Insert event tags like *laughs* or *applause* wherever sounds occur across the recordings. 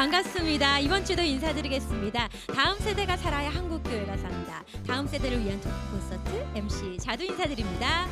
반갑습니다. 이번 주도 인사드리겠습니다. 다음 세대가 살아야 한국교회가 산다. 다음 세대를 위한 토크 콘서트 MC 자두 인사드립니다.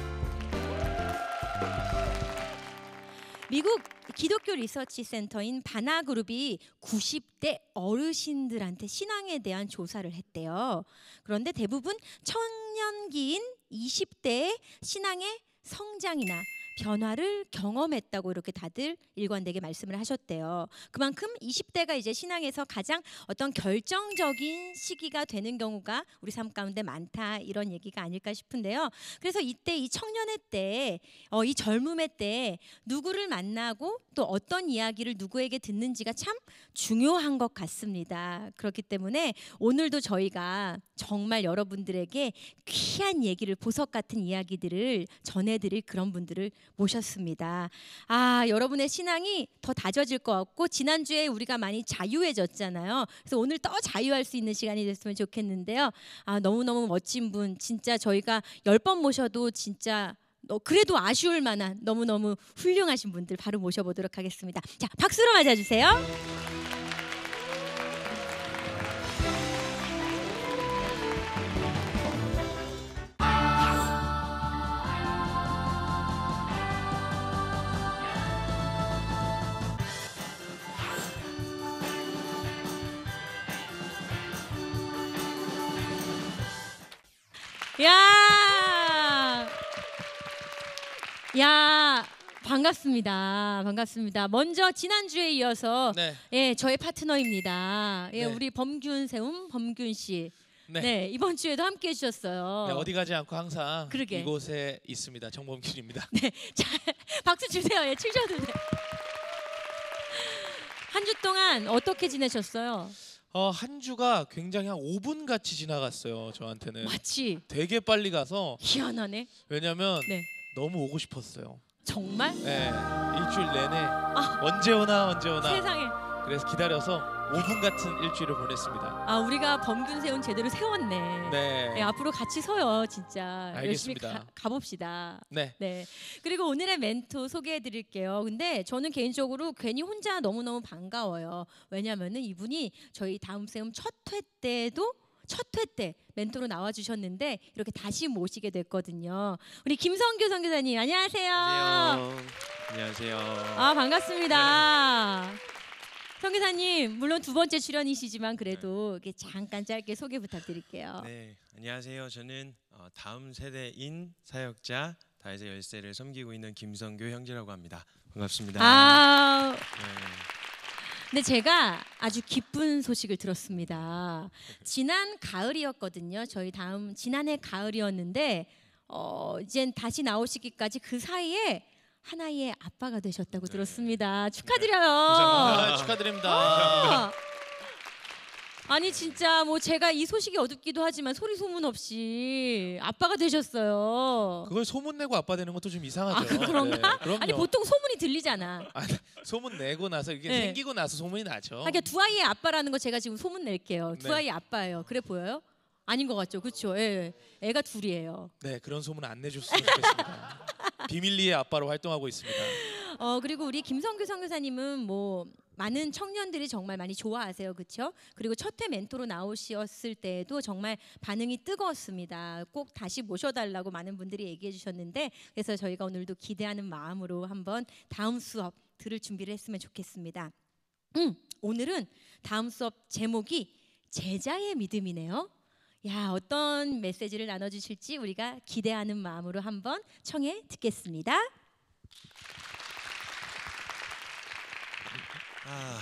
미국 기독교 리서치 센터인 바나 그룹이 90대 어르신들한테 신앙에 대한 조사를 했대요. 그런데 대부분 청년기인 20대의 신앙의 성장이나 변화를 경험했다고 이렇게 다들 일관되게 말씀을 하셨대요. 그만큼 20대가 이제 신앙에서 가장 어떤 결정적인 시기가 되는 경우가 우리 삶 가운데 많다 이런 얘기가 아닐까 싶은데요. 그래서 이때 이 청년의 때, 어, 이 젊음의 때 누구를 만나고 또 어떤 이야기를 누구에게 듣는지가 참 중요한 것 같습니다. 그렇기 때문에 오늘도 저희가 정말 여러분들에게 귀한 얘기를 보석 같은 이야기들을 전해드릴 그런 분들을 모셨습니다. 아, 여러분의 신앙이 더 다져질 것 같고 지난주에 우리가 많이 자유해졌잖아요. 그래서 오늘 더 자유할 수 있는 시간이 됐으면 좋겠는데요. 아, 너무너무 멋진 분 진짜 저희가 열 번 모셔도 진짜 그래도 아쉬울 만한 너무너무 훌륭하신 분들 바로 모셔보도록 하겠습니다. 자, 박수로 맞아주세요. 야! 야, 반갑습니다. 반갑습니다. 먼저 지난주에 이어서 네. 예, 저의 파트너입니다. 예, 네. 우리 범균 세움 범균 씨. 네. 네. 이번 주에도 함께 해주셨어요. 네, 어디 가지 않고 항상 그러게. 이곳에 있습니다. 정범균입니다. *laughs* 네, 자, 박수 주세요. 예, 칠셔도 돼. 한주 동안 어떻게 지내셨어요? 어, 한 주가 굉장히 한 5분 같이 지나갔어요. 저한테는 마치 되게 빨리 가서 희한하네. 왜냐면 네. 너무 오고 싶었어요. 정말? 네, 일주일 내내 아. 언제 오나 언제 오나 세상에. 그래서 기다려서 5분 같은 일주일을 보냈습니다. 아 우리가 범균 세운 제대로 세웠네. 네. 네, 앞으로 같이 서요 진짜. 알겠습니다. 열심히 가, 봅시다 네. 네. 그리고 오늘의 멘토 소개해 드릴게요. 근데 저는 개인적으로 괜히 혼자 너무너무 반가워요. 왜냐면은 이분이 저희 다음 세움 첫회 때도 첫회 때 멘토로 나와 주셨는데 이렇게 다시 모시게 됐거든요. 우리 김성규 선교사님 안녕하세요. 안녕하세요. 안녕하세요. 아 반갑습니다. 네. 평기사님 물론 두 번째 출연이시지만 그래도 네. 이렇게 잠깐 짧게 소개 부탁드릴게요. 네, 안녕하세요. 저는 어, 다음 세대인 사역자 다이제 열쇠를 섬기고 있는 김성교 형제라고 합니다. 반갑습니다. 아. 네. 근데 제가 아주 기쁜 소식을 들었습니다. 지난 가을이었거든요. 저희 다음 지난해 가을이었는데 어, 이젠 다시 나오시기까지 그 사이에 하나의 아빠가 되셨다고 네. 들었습니다. 네. 축하드려요. 감사 아, 축하드립니다. 어. 아, 니 진짜 뭐 제가 이 소식이 어둡기도 하지만 소리 소문 없이 아빠가 되셨어요. 그걸 소문 내고 아빠 되는 것도 좀 이상하죠. 아, 네, 그런가? 네, 아니 보통 소문이 들리잖아. 아, 네. 소문 내고 나서 이게 네. 생기고 나서 소문이 나죠. 하긴 두 아이의 아빠라는 거 제가 지금 소문 낼게요. 두 네. 아이의 아빠예요. 그래 보여요? 아닌 것 같죠, 그렇죠? 예, 예, 애가 둘이에요. 네, 그런 소문 안 내줬으면 좋겠습니다. *laughs* 비밀리에 아빠로 활동하고 있습니다. 어 그리고 우리 김성규 선교사님은 뭐 많은 청년들이 정말 많이 좋아하세요, 그렇죠? 그리고 첫해 멘토로 나오셨을 때에도 정말 반응이 뜨거웠습니다. 꼭 다시 모셔달라고 많은 분들이 얘기해 주셨는데 그래서 저희가 오늘도 기대하는 마음으로 한번 다음 수업 들을 준비를 했으면 좋겠습니다. 음, 오늘은 다음 수업 제목이 제자의 믿음이네요. 야, 어떤 메시지를 나눠 주실지 우리가 기대하는 마음으로 한번 청해 듣겠습니다. 아,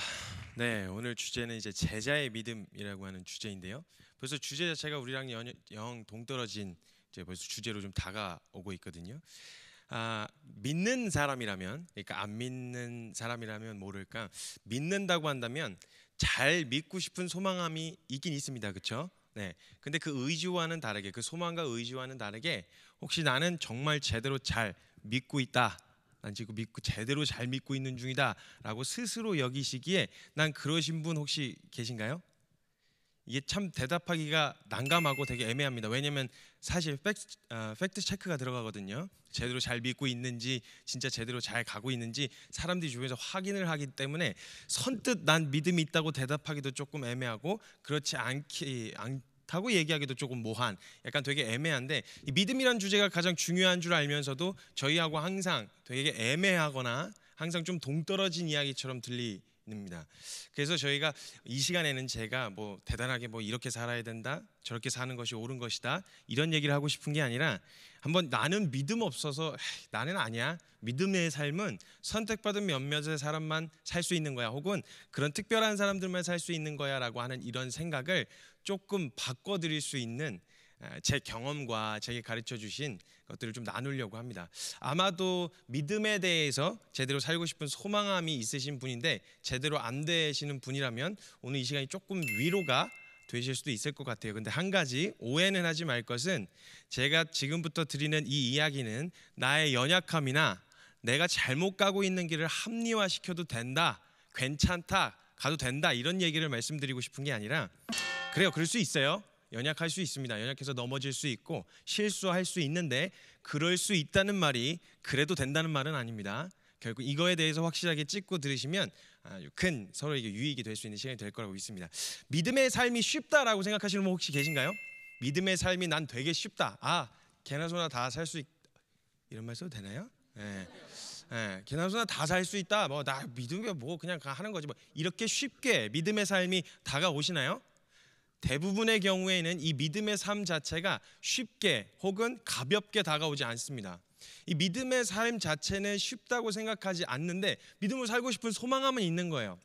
네, 오늘 주제는 이제 제자의 믿음이라고 하는 주제인데요. 벌써 주제 자체가 우리랑 영, 영 동떨어진 이제 벌써 주제로 좀 다가오고 있거든요. 아, 믿는 사람이라면, 그러니까 안 믿는 사람이라면 모를까. 믿는다고 한다면 잘 믿고 싶은 소망함이 있긴 있습니다, 그렇죠? 네. 근데 그 의지와는 다르게 그 소망과 의지와는 다르게 혹시 나는 정말 제대로 잘 믿고 있다. 난 지금 믿고 제대로 잘 믿고 있는 중이다라고 스스로 여기시기에 난 그러신 분 혹시 계신가요? 이게 참 대답하기가 난감하고 되게 애매합니다. 왜냐하면 사실 팩, 어, 팩트 체크가 들어가거든요. 제대로 잘 믿고 있는지 진짜 제대로 잘 가고 있는지 사람들이 주변에서 확인을 하기 때문에 선뜻 난 믿음이 있다고 대답하기도 조금 애매하고 그렇지 않기 않 다고 얘기하기도 조금 모한 약간 되게 애매한데 믿음이란 주제가 가장 중요한 줄 알면서도 저희하고 항상 되게 애매하거나 항상 좀 동떨어진 이야기처럼 들리 입니다. 그래서 저희가 이 시간에는 제가 뭐 대단하게 뭐 이렇게 살아야 된다, 저렇게 사는 것이 옳은 것이다 이런 얘기를 하고 싶은 게 아니라 한번 나는 믿음 없어서 나는 아니야 믿음의 삶은 선택받은 몇몇의 사람만 살 수 있는 거야 혹은 그런 특별한 사람들만 살 수 있는 거야라고 하는 이런 생각을 조금 바꿔드릴 수 있는 제 경험과 제게 가르쳐 주신 것들을 좀 나누려고 합니다. 아마도 믿음에 대해서 제대로 살고 싶은 소망함이 있으신 분인데 제대로 안 되시는 분이라면 오늘 이 시간이 조금 위로가 되실 수도 있을 것 같아요. 근데 한 가지 오해는 하지 말 것은 제가 지금부터 드리는 이 이야기는 나의 연약함이나 내가 잘못 가고 있는 길을 합리화시켜도 된다. 괜찮다. 가도 된다. 이런 얘기를 말씀드리고 싶은 게 아니라 그래요. 그럴 수 있어요. 연약할 수 있습니다. 연약해서 넘어질 수 있고 실수할 수 있는데 그럴 수 있다는 말이 그래도 된다는 말은 아닙니다. 결국 이거에 대해서 확실하게 찍고 들으시면 아주 큰 서로에게 유익이 될 수 있는 시간이 될 거라고 믿습니다. 믿음의 삶이 쉽다라고 생각하시는 분 혹시 계신가요? 믿음의 삶이 난 되게 쉽다. 아, 개나 소나 다 살 수 있... 이런 말 써도 되나요? 예. 예, 개나 소나 다 살 수 있다. 뭐 나 믿음이 뭐 그냥 하는 거지 뭐 이렇게 쉽게 믿음의 삶이 다가오시나요? 대부분의 경우에는 이 믿음의 삶 자체가 쉽게 혹은 가볍게 다가오지 않습니다. 이 믿음의 삶 자체는 쉽다고 생각하지 않는데 믿음을 살고 싶은 소망함은 있는 거예요.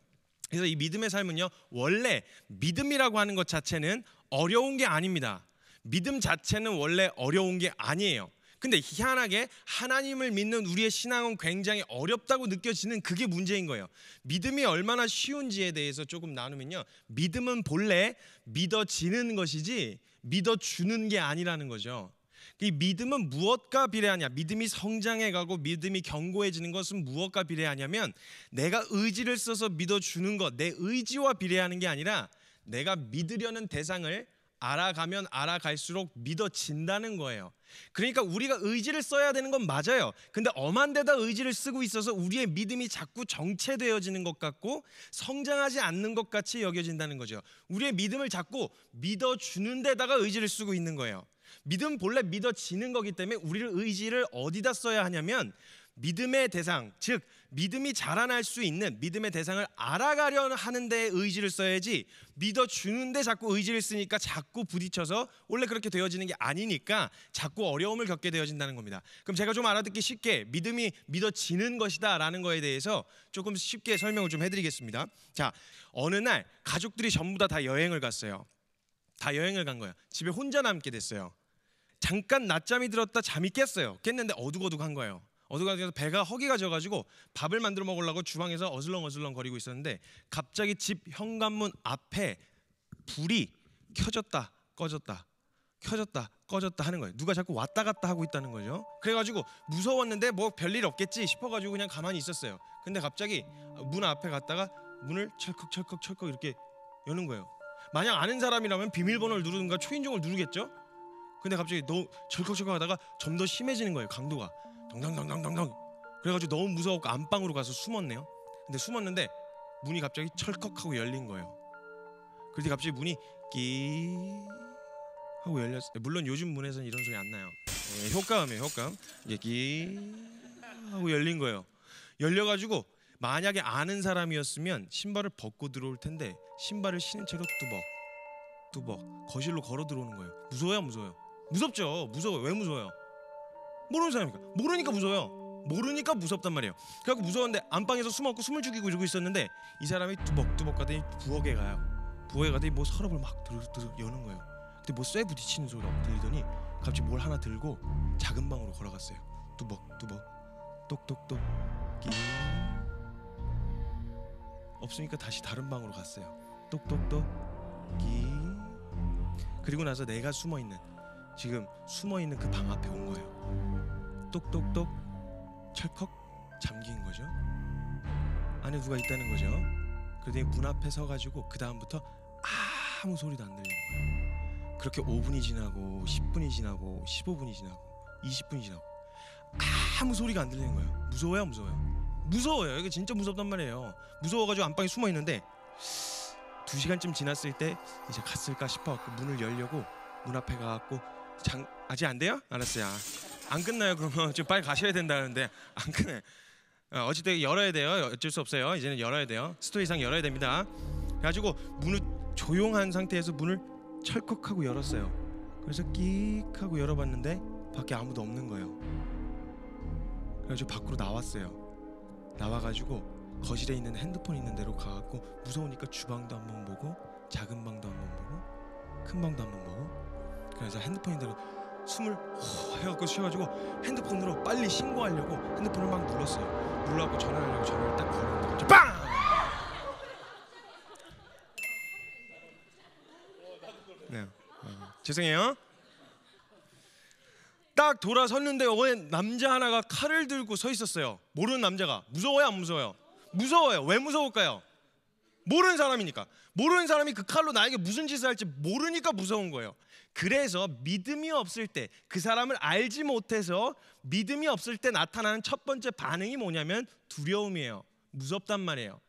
그래서 이 믿음의 삶은요, 원래 믿음이라고 하는 것 자체는 어려운 게 아닙니다. 믿음 자체는 원래 어려운 게 아니에요. 근데 희한하게 하나님을 믿는 우리의 신앙은 굉장히 어렵다고 느껴지는 그게 문제인 거예요. 믿음이 얼마나 쉬운지에 대해서 조금 나누면요. 믿음은 본래 믿어지는 것이지 믿어주는 게 아니라는 거죠. 이 믿음은 무엇과 비례하냐? 믿음이 성장해 가고 믿음이 견고해지는 것은 무엇과 비례하냐면 내가 의지를 써서 믿어주는 것, 내 의지와 비례하는 게 아니라 내가 믿으려는 대상을 알아가면 알아갈수록 믿어진다는 거예요. 그러니까 우리가 의지를 써야 되는 건 맞아요. 근데 엄한 데다 의지를 쓰고 있어서 우리의 믿음이 자꾸 정체되어지는 것 같고 성장하지 않는 것 같이 여겨진다는 거죠. 우리의 믿음을 자꾸 믿어주는 데다가 의지를 쓰고 있는 거예요. 믿음 본래 믿어지는 거기 때문에 우리를 의지를 어디다 써야 하냐면 믿음의 대상, 즉 믿음이 자라날 수 있는 믿음의 대상을 알아가려 하는데 의지를 써야지 믿어 주는데 자꾸 의지를 쓰니까 자꾸 부딪혀서 원래 그렇게 되어지는 게 아니니까 자꾸 어려움을 겪게 되어진다는 겁니다. 그럼 제가 좀 알아듣기 쉽게 믿음이 믿어지는 것이다라는 거에 대해서 조금 쉽게 설명을 좀 해드리겠습니다. 자, 어느 날 가족들이 전부 다 다 여행을 갔어요. 다 여행을 간 거예요. 집에 혼자 남게 됐어요. 잠깐 낮잠이 들었다 잠이 깼어요. 깼는데 어둑어둑한 거예요. 어두가서 배가 허기가 져가지고 밥을 만들어 먹으려고 주방에서 어슬렁어슬렁 거리고 있었는데 갑자기 집 현관문 앞에 불이 켜졌다 꺼졌다 켜졌다 꺼졌다 하는 거예요. 누가 자꾸 왔다 갔다 하고 있다는 거죠. 그래가지고 무서웠는데 뭐 별일 없겠지 싶어가지고 그냥 가만히 있었어요. 근데 갑자기 문 앞에 갔다가 문을 철컥철컥철컥 이렇게 여는 거예요. 만약 아는 사람이라면 비밀번호를 누르든가 초인종을 누르겠죠. 근데 갑자기 너 철컥철컥 하다가 좀 더 심해지는 거예요 강도가 덩덩덩덩덩덩 그래가지고 너무 무서워서 안방으로 가서 숨었네요 근데 숨었는데 문이 갑자기 철컥하고 열린 거예요 그런데 갑자기 문이 끼 하고 열렸어요 물론 요즘 문에서는 이런 소리 안 나요 네, 효과음이에요 효과음 끼 하고 열린 거예요 열려가지고 만약에 아는 사람이었으면 신발을 벗고 들어올 텐데 신발을 신은 채로 뚜벅 뚜벅 거실로 걸어 들어오는 거예요 무서워요 무서워요 무섭죠 무서워요 왜 무서워요 모르는 사람이니까 모르니까 무서워요. 모르니까 무섭단 말이에요. 그래갖고 무서웠는데 안방에서 숨어갖고 숨을 죽이고 이러고 있었는데 이 사람이 두벅두벅 가더니 부엌에 가요. 부엌에 가더니 뭐 서랍을 막 드르드르 여는 거예요. 근데 뭐 쇠 부딪히는 소리가 들리더니 갑자기 뭘 하나 들고 작은 방으로 걸어갔어요. 두벅두벅 똑똑똑 끼잉 없으니까 다시 다른 방으로 갔어요. 똑똑똑 끼잉 그리고 나서 내가 숨어 있는 지금 숨어 있는 그 방 앞에 온 거예요. 똑똑똑 철컥 잠긴 거죠. 안에 누가 있다는 거죠. 그러더니 문 앞에 서가지고 그 다음부터 아무 소리도 안 들리는 거예요. 그렇게 5분이 지나고 10분이 지나고 15분이 지나고 20분이 지나고 아무 소리가 안 들리는 거예요. 무서워요, 무서워요. 무서워요. 이게 진짜 무섭단 말이에요. 무서워가지고 안방에 숨어 있는데 2 시간쯤 지났을 때 이제 갔을까 싶어 갖고 문을 열려고 문 앞에 가갖고 장, 아직 안 돼요? 알았어요. 아, 안 끝나요. 그러면 지금 빨리 가셔야 된다는데 안 끝내. 어, 어쨌든 열어야 돼요. 어쩔 수 없어요. 이제는 열어야 돼요. 스토 이상 열어야 됩니다. 그래가지고 문을 조용한 상태에서 문을 철컥하고 열었어요. 그래서 끼익 하고 열어봤는데 밖에 아무도 없는 거예요. 그래가지고 밖으로 나왔어요. 나와가지고 거실에 있는 핸드폰 있는 대로 가갖고 무서우니까 주방도 한번 보고 작은 방도 한번 보고 큰 방도 한번 보고 그래서 핸드폰이다가 숨을 호 해갖고 쉬어가지고 핸드폰으로 빨리 신고하려고 핸드폰을 막 눌렀어요. 눌러갖고 전화하려고 전화를 딱 걸었는데 갑자기 빵! 네. 어, 죄송해요. 딱 돌아섰는데 왜 남자 하나가 칼을 들고 서 있었어요. 모르는 남자가 무서워요, 안 무서워요? 무서워요. 왜 무서울까요? 모르는 사람이니까. 모르는 사람이 그 칼로 나에게 무슨 짓을 할지 모르니까 무서운 거예요. 그래서 믿음이 없을 때 그 사람을 알지 못해서 믿음이 없을 때 나타나는 첫 번째 반응이 뭐냐면 두려움이에요. 무섭단 말이에요.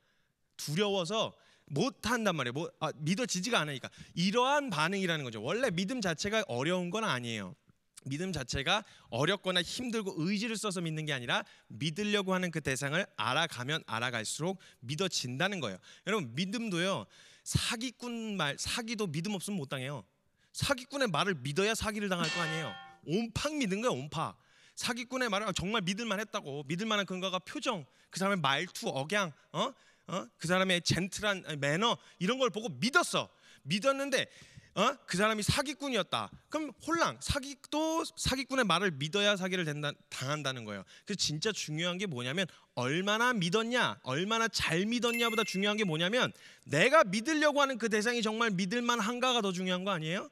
두려워서 못 한단 말이에요. 뭐, 아, 믿어지지가 않으니까 이러한 반응이라는 거죠. 원래 믿음 자체가 어려운 건 아니에요. 믿음 자체가 어렵거나 힘들고 의지를 써서 믿는 게 아니라 믿으려고 하는 그 대상을 알아가면 알아갈수록 믿어진다는 거예요. 여러분 믿음도요 사기꾼 말 사기도 믿음 없으면 못 당해요. 사기꾼의 말을 믿어야 사기를 당할 거 아니에요. 온팍 믿은 거야 온팍. 사기꾼의 말을 정말 믿을만 했다고 믿을만한 근거가 표정, 그 사람의 말투, 억양, 어? 어? 그 사람의 젠틀한 매너 이런 걸 보고 믿었어. 믿었는데 어? 그 사람이 사기꾼이었다. 그럼 혼란. 사기 또 사기꾼의 말을 믿어야 사기를 된다, 당한다는 거예요. 그 진짜 중요한 게 뭐냐면 얼마나 믿었냐, 얼마나 잘 믿었냐보다 중요한 게 뭐냐면 내가 믿으려고 하는 그 대상이 정말 믿을 만한가가 더 중요한 거 아니에요?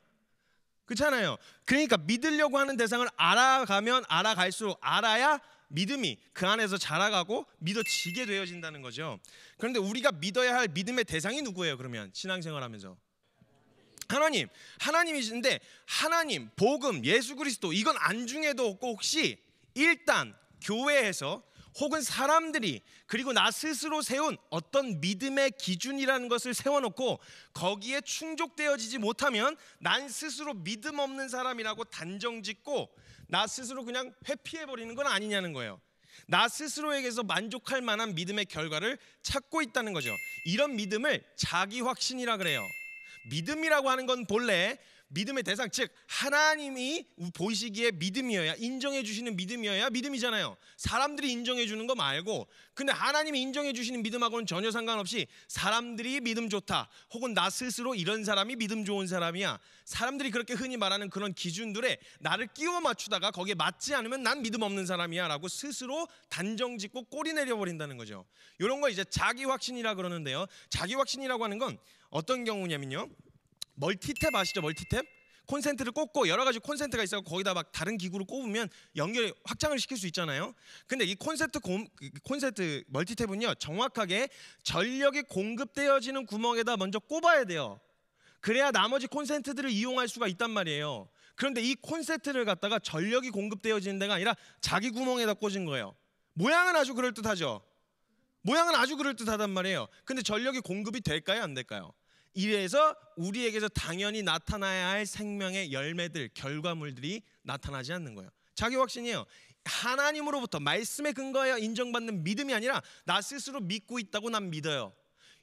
그렇잖아요. 그러니까 믿으려고 하는 대상을 알아가면 알아갈수록 알아야 믿음이 그 안에서 자라가고 믿어지게 되어진다는 거죠. 그런데 우리가 믿어야 할 믿음의 대상이 누구예요? 그러면 신앙생활하면서 하나님, 하나님이신데 하나님, 복음, 예수 그리스도 이건 안중에도 없고 혹시 일단 교회에서 혹은 사람들이 그리고 나 스스로 세운 어떤 믿음의 기준이라는 것을 세워놓고 거기에 충족되어지지 못하면 난 스스로 믿음 없는 사람이라고 단정 짓고 나 스스로 그냥 회피해버리는 건 아니냐는 거예요. 나 스스로에게서 만족할 만한 믿음의 결과를 찾고 있다는 거죠. 이런 믿음을 자기 확신이라 그래요. 믿음이라고 하는 건 본래 믿음의 대상 즉 하나님이 보시기에 믿음이어야 인정해 주시는 믿음이어야 믿음이잖아요. 사람들이 인정해 주는 거 말고 근데 하나님이 인정해 주시는 믿음하고는 전혀 상관없이 사람들이 믿음 좋다 혹은 나 스스로 이런 사람이 믿음 좋은 사람이야. 사람들이 그렇게 흔히 말하는 그런 기준들에 나를 끼워 맞추다가 거기에 맞지 않으면 난 믿음 없는 사람이야라고 스스로 단정 짓고 꼬리 내려 버린다는 거죠. 이런 거 이제 자기 확신이라 그러는데요. 자기 확신이라고 하는 건 어떤 경우냐면요. 멀티탭 아시죠? 멀티탭? 콘센트를 꽂고 여러 가지 콘센트가 있어요. 거기다 막 다른 기구를 꼽으면 연결 확장을 시킬 수 있잖아요. 근데 이 콘센트 곰, 그, 그 콘센트 멀티탭은요 정확하게 전력이 공급되어지는 구멍에다 먼저 꼽아야 돼요. 그래야 나머지 콘센트들을 이용할 수가 있단 말이에요. 그런데 이 콘센트를 갖다가 전력이 공급되어지는 데가 아니라 자기 구멍에다 꽂은 거예요. 모양은 아주 그럴듯하죠. 모양은 아주 그럴듯하단 말이에요. 근데 전력이 공급이 될까요, 안 될까요? 이래서 우리에게서 당연히 나타나야 할 생명의 열매들, 결과물들이 나타나지 않는 거예요. 자기 확신이요 하나님으로부터 말씀에 근거하여 인정받는 믿음이 아니라 나 스스로 믿고 있다고 난 믿어요.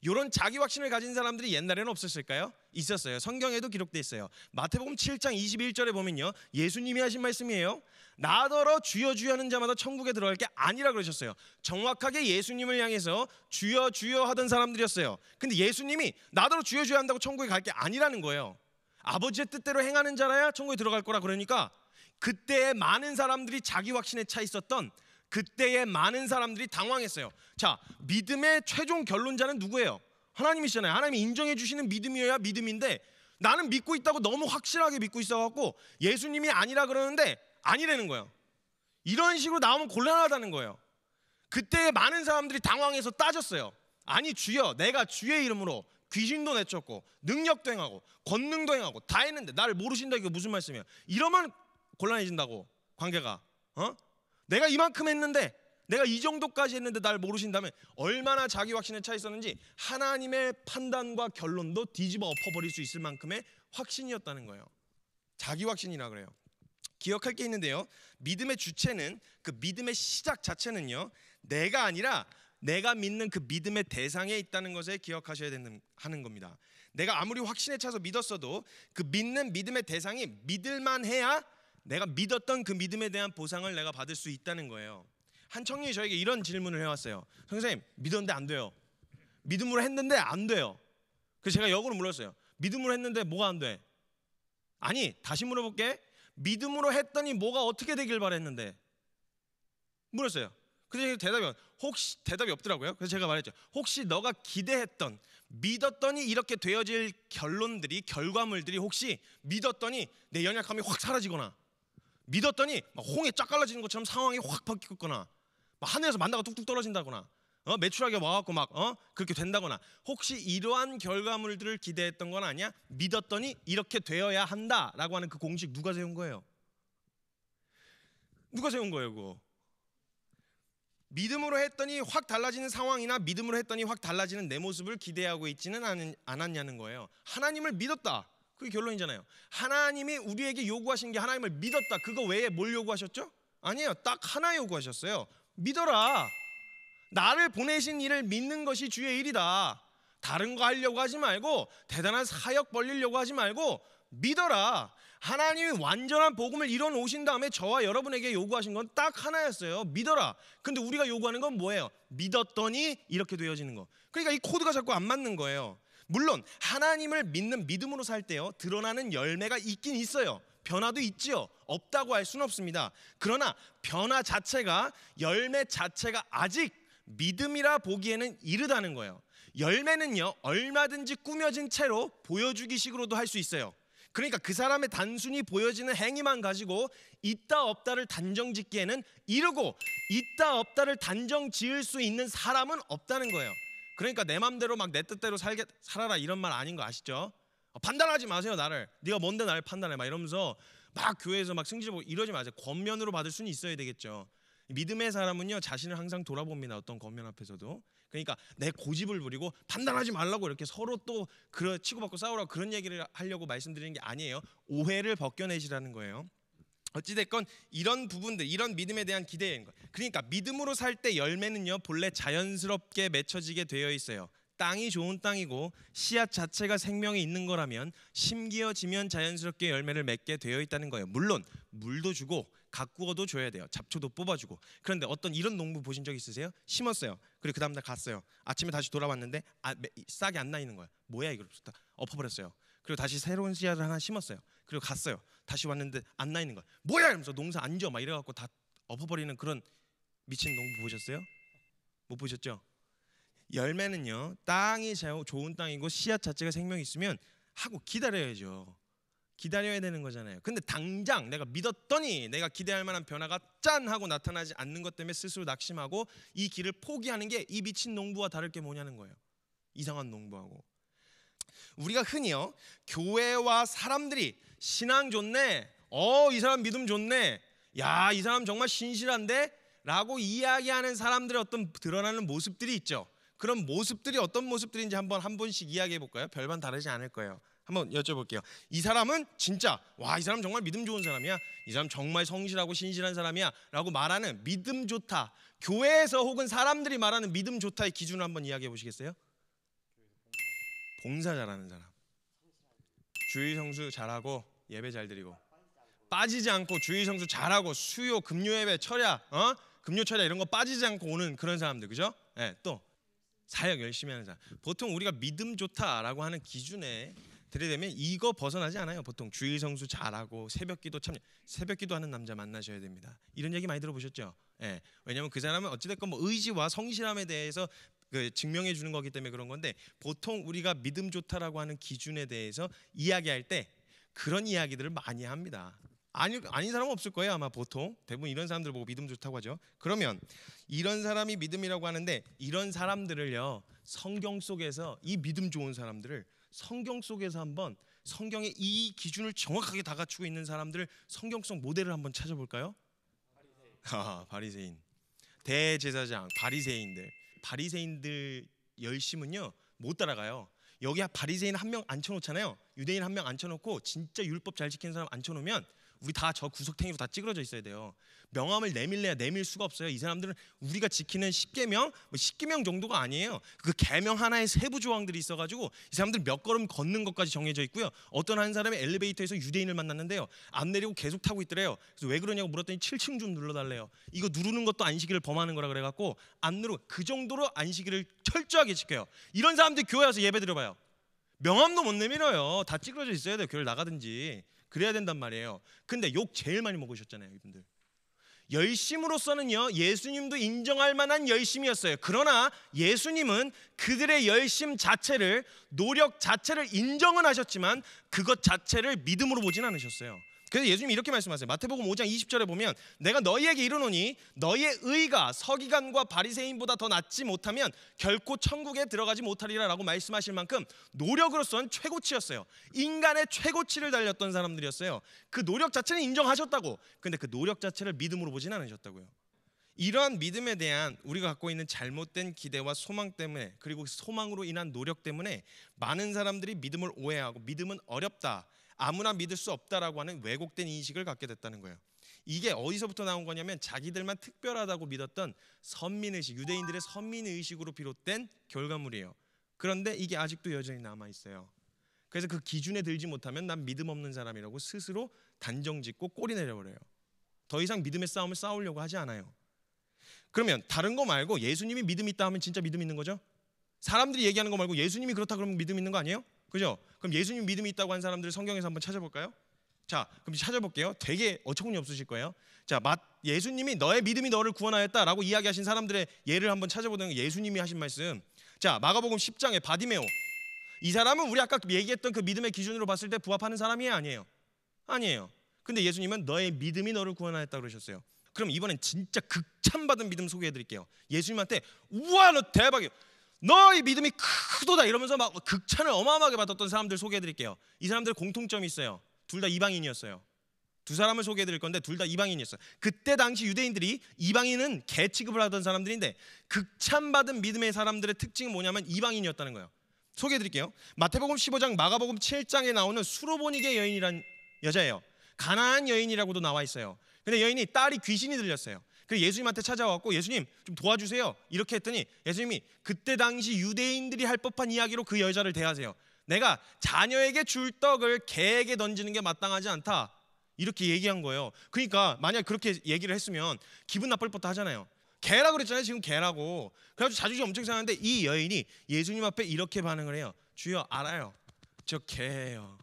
이런 자기 확신을 가진 사람들이 옛날에는 없었을까요? 있었어요. 성경에도 기록돼 있어요. 마태복음 7장 21절에 보면요. 예수님이 하신 말씀이에요. 나더러 주여 주여 하는 자마다 천국에 들어갈 게 아니라 그러셨어요. 정확하게 예수님을 향해서 주여 주여 하던 사람들이었어요. 근데 예수님이 나더러 주여 주여 한다고 천국에 갈 게 아니라는 거예요. 아버지의 뜻대로 행하는 자라야 천국에 들어갈 거라 그러니까 그때의 많은 사람들이 자기 확신에 차 있었던 그때의 많은 사람들이 당황했어요. 자, 믿음의 최종 결론자는 누구예요? 하나님이시잖아요. 하나님이 인정해 주시는 믿음이어야 믿음인데 나는 믿고 있다고 너무 확실하게 믿고 있어갖고 예수님이 아니라 그러는데 아니라는 거예요. 이런 식으로 나오면 곤란하다는 거예요. 그때 많은 사람들이 당황해서 따졌어요. 아니 주여 내가 주의 이름으로 귀신도 내쫓고 능력도 행하고 권능도 행하고 다 했는데 나를 모르신다 이게 무슨 말씀이야? 이러면 곤란해진다고 관계가 어? 내가 이만큼 했는데 내가 이 정도까지 했는데 날 모르신다면 얼마나 자기 확신에 차 있었는지 하나님의 판단과 결론도 뒤집어 엎어버릴 수 있을 만큼의 확신이었다는 거예요. 자기 확신이라 그래요. 기억할 게 있는데요. 믿음의 주체는 그 믿음의 시작 자체는요. 내가 아니라 내가 믿는 그 믿음의 대상에 있다는 것을 기억하셔야 되는 하는 겁니다. 내가 아무리 확신에 차서 믿었어도 그 믿는 믿음의 대상이 믿을만 해야 내가 믿었던 그 믿음에 대한 보상을 내가 받을 수 있다는 거예요. 한 청년이 저에게 이런 질문을 해왔어요. 선생님 믿었는데 안 돼요. 믿음으로 했는데 안 돼요. 그래서 제가 역으로 물었어요. 믿음으로 했는데 뭐가 안 돼? 아니 다시 물어볼게. 믿음으로 했더니 뭐가 어떻게 되길 바랬는데 물었어요. 근데 대답이 혹시 대답이 없더라고요. 그래서 제가 말했죠. 혹시 너가 기대했던 믿었더니 이렇게 되어질 결론들이 결과물들이 혹시 믿었더니 내 연약함이 확 사라지거나 믿었더니 홍이 쫙 갈라지는 것처럼 상황이 확 바뀌었거나 하늘에서 만나가 뚝뚝 떨어진다거나 어? 매출하게 와갖고 막 어? 그렇게 된다거나 혹시 이러한 결과물들을 기대했던 건 아니야? 믿었더니 이렇게 되어야 한다라고 하는 그 공식 누가 세운 거예요? 누가 세운 거예요 그거? 믿음으로 했더니 확 달라지는 상황이나 믿음으로 했더니 확 달라지는 내 모습을 기대하고 있지는 않았냐는 거예요. 하나님을 믿었다. 그게 결론이잖아요. 하나님이 우리에게 요구하신 게 하나님을 믿었다. 그거 외에 뭘 요구하셨죠? 아니에요. 딱 하나 요구하셨어요. 믿어라. 나를 보내신 일을 믿는 것이 주의 일이다. 다른 거 하려고 하지 말고 대단한 사역 벌리려고 하지 말고 믿어라. 하나님이 완전한 복음을 이뤄 놓으신 다음에 저와 여러분에게 요구하신 건 딱 하나였어요. 믿어라. 근데 우리가 요구하는 건 뭐예요? 믿었더니 이렇게 되어지는 거. 그러니까 이 코드가 자꾸 안 맞는 거예요. 물론 하나님을 믿는 믿음으로 살 때요. 드러나는 열매가 있긴 있어요. 변화도 있지요. 없다고 할 수는 없습니다. 그러나 변화 자체가 열매 자체가 아직 믿음이라 보기에는 이르다는 거예요. 열매는요 얼마든지 꾸며진 채로 보여주기식으로도 할 수 있어요. 그러니까 그 사람의 단순히 보여지는 행위만 가지고 있다 없다를 단정 짓기에는 이르고 있다 없다를 단정 지을 수 있는 사람은 없다는 거예요. 그러니까 내 맘대로 막 내 뜻대로 살게 살아라 이런 말 아닌 거 아시죠? 어, 판단하지 마세요 나를 네가 뭔데 나를 판단해 막 이러면서 막 교회에서 막 승질보고 이러지 마세요 권면으로 받을 수는 있어야 되겠죠 믿음의 사람은요 자신을 항상 돌아봅니다 어떤 권면 앞에서도 그러니까 내 고집을 부리고 판단하지 말라고 이렇게 서로 또 그런 치고받고 싸우라고 그런 얘기를 하려고 말씀드리는 게 아니에요 오해를 벗겨내시라는 거예요 어찌됐건 이런 부분들 이런 믿음에 대한 기대인 거예요 그러니까 믿음으로 살 때 열매는요 본래 자연스럽게 맺혀지게 되어 있어요 땅이 좋은 땅이고 씨앗 자체가 생명이 있는 거라면 심기어지면 자연스럽게 열매를 맺게 되어 있다는 거예요. 물론 물도 주고 가꾸어도 줘야 돼요. 잡초도 뽑아주고. 그런데 어떤 이런 농부 보신 적 있으세요? 심었어요. 그리고 그 다음날 갔어요. 아침에 다시 돌아왔는데 아, 싹이 안 나 있는 거야. 뭐야 이거다 엎어버렸어요. 그리고 다시 새로운 씨앗을 하나 심었어요. 그리고 갔어요. 다시 왔는데 안 나 있는 거야. 뭐야 이러면서 농사 안 지어 막 이래갖고 다 엎어버리는 그런 미친 농부 보셨어요? 못 보셨죠? 열매는요 땅이 좋은 땅이고 씨앗 자체가 생명이 있으면 하고 기다려야죠. 기다려야 되는 거잖아요. 근데 당장 내가 믿었더니 내가 기대할 만한 변화가 짠 하고 나타나지 않는 것 때문에 스스로 낙심하고 이 길을 포기하는 게 이 미친 농부와 다를 게 뭐냐는 거예요. 이상한 농부하고 우리가 흔히요 교회와 사람들이 신앙 좋네, 어 이 사람 믿음 좋네, 야 이 사람 정말 신실한데라고 이야기하는 사람들의 어떤 드러나는 모습들이 있죠. 그런 모습들이 어떤 모습들인지 한번 한 번씩 이야기해 볼까요? 별반 다르지 않을 거예요. 한번 여쭤볼게요. 이 사람은 진짜 와 이 사람 정말 믿음 좋은 사람이야. 이 사람 정말 성실하고 신실한 사람이야라고 말하는 믿음 좋다. 교회에서 혹은 사람들이 말하는 믿음 좋다의 기준을 한번 이야기해 보시겠어요? 봉사 잘하는 사람. 주일 성수 잘하고 예배 잘 드리고 빠지지 않고 주일 성수 잘하고 수요 금요 예배 철야 어 금요 철야 이런 거 빠지지 않고 오는 그런 사람들 그죠? 예또 사역 열심히 하는 사람. 보통 우리가 믿음 좋다라고 하는 기준에 들이대면 이거 벗어나지 않아요. 보통 주일 성수 잘하고 새벽기도 참 새벽기도 하는 남자 만나셔야 됩니다. 이런 얘기 많이 들어보셨죠? 예. 왜냐하면 그 사람은 어찌됐건 뭐 의지와 성실함에 대해서 그 증명해 주는 거기 때문에 그런 건데 보통 우리가 믿음 좋다라고 하는 기준에 대해서 이야기할 때 그런 이야기들을 많이 합니다. 아니, 아닌 사람은 없을 거예요 아마 보통 대부분 이런 사람들 보고 믿음 좋다고 하죠 그러면 이런 사람이 믿음이라고 하는데 이런 사람들을요 성경 속에서 이 믿음 좋은 사람들을 성경 속에서 한번 성경의 이 기준을 정확하게 다 갖추고 있는 사람들을 성경 속 모델을 한번 찾아볼까요? 바리새인. 아, 바리새인. 대제사장 바리새인들. 바리새인들 열심은요 못 따라가요. 여기 바리새인 한 명 앉혀놓잖아요. 유대인 한 명 앉혀놓고 진짜 율법 잘 지키는 사람 앉혀놓으면 우리 다 저 구석탱이로 다 찌그러져 있어야 돼요. 명함을 내밀래야 내밀 수가 없어요. 이 사람들은 우리가 지키는 십계명, 뭐 십계명 정도가 아니에요. 그 계명 하나에 세부 조항들이 있어가지고 이 사람들 몇 걸음 걷는 것까지 정해져 있고요. 어떤 한 사람이 엘리베이터에서 유대인을 만났는데요, 안 내리고 계속 타고 있더래요. 그래서 왜 그러냐고 물었더니 7층 좀 눌러달래요. 이거 누르는 것도 안식일을 범하는 거라 그래갖고 안 누르고 그 정도로 안식일을 철저하게 지켜요. 이런 사람들 교회 와서 예배 드려봐요. 명함도 못 내밀어요. 다 찌그러져 있어야 돼요. 교회를 나가든지. 그래야 된단 말이에요. 근데 욕 제일 많이 먹으셨잖아요, 이분들. 열심으로서는요, 예수님도 인정할 만한 열심이었어요. 그러나 예수님은 그들의 열심 자체를, 노력 자체를 인정은 하셨지만 그것 자체를 믿음으로 보진 않으셨어요. 그래서 예수님이 이렇게 말씀하세요. 마태복음 5장 20절에 보면 내가 너희에게 이르노니 너희의 의가 서기관과 바리새인보다 더 낫지 못하면 결코 천국에 들어가지 못하리라라고 말씀하실 만큼 노력으로선 최고치였어요. 인간의 최고치를 달렸던 사람들이었어요. 그 노력 자체는 인정하셨다고. 근데 그 노력 자체를 믿음으로 보진 않으셨다고요. 이러한 믿음에 대한 우리가 갖고 있는 잘못된 기대와 소망 때문에 그리고 소망으로 인한 노력 때문에 많은 사람들이 믿음을 오해하고 믿음은 어렵다 아무나 믿을 수 없다라고 하는 왜곡된 인식을 갖게 됐다는 거예요. 이게 어디서부터 나온 거냐면 자기들만 특별하다고 믿었던 선민의식, 유대인들의 선민의식으로 비롯된 결과물이에요. 그런데 이게 아직도 여전히 남아 있어요. 그래서 그 기준에 들지 못하면 난 믿음 없는 사람이라고 스스로 단정 짓고 꼬리 내려버려요. 더 이상 믿음의 싸움을 싸우려고 하지 않아요. 그러면 다른 거 말고 예수님이 믿음 있다 하면 진짜 믿음 있는 거죠? 사람들이 얘기하는 거 말고 예수님이 그렇다 그러면 믿음 있는 거 아니에요? 그죠? 그럼 예수님 믿음이 있다고 한 사람들을 성경에서 한번 찾아볼까요? 자, 그럼 찾아볼게요. 되게 어처구니 없으실 거예요. 자, 맛, 예수님이 너의 믿음이 너를 구원하였다라고 이야기하신 사람들의 예를 한번 찾아보는 예수님이 하신 말씀. 자, 마가복음 10장에 바디메오. 이 사람은 우리 아까 얘기했던 그 믿음의 기준으로 봤을 때 부합하는 사람이 아니에요. 아니에요. 근데 예수님은 너의 믿음이 너를 구원하였다 그러셨어요. 그럼 이번엔 진짜 극찬받은 믿음 소개해 드릴게요. 예수님한테 우와 너 대박이야. 너의 믿음이 크도다 이러면서 막 극찬을 어마어마하게 받았던 사람들 소개해 드릴게요. 이 사람들 공통점이 있어요. 둘 다 이방인이었어요. 두 사람을 소개해 드릴 건데 둘 다 이방인이었어요. 그때 당시 유대인들이 이방인은 개 취급을 하던 사람들인데 극찬받은 믿음의 사람들의 특징이 뭐냐면 이방인이었다는 거예요. 소개해 드릴게요. 마태복음 15장 마가복음 7장에 나오는 수로보니게 여인이란 여자예요. 가난한 여인이라고도 나와 있어요. 근데 여인이 딸이 귀신이 들렸어요. 그 예수님한테 찾아왔고 예수님 좀 도와주세요. 이렇게 했더니 예수님이 그때 당시 유대인들이 할 법한 이야기로 그 여자를 대하세요. 내가 자녀에게 줄 떡을 개에게 던지는 게 마땅하지 않다. 이렇게 얘기한 거예요. 그러니까 만약 그렇게 얘기를 했으면 기분 나쁠 법도 하잖아요. 개라고 그랬잖아요. 지금 개라고. 그래가지고 자존심 엄청 상하는데 이 여인이 예수님 앞에 이렇게 반응을 해요. 주여 알아요. 저 개예요.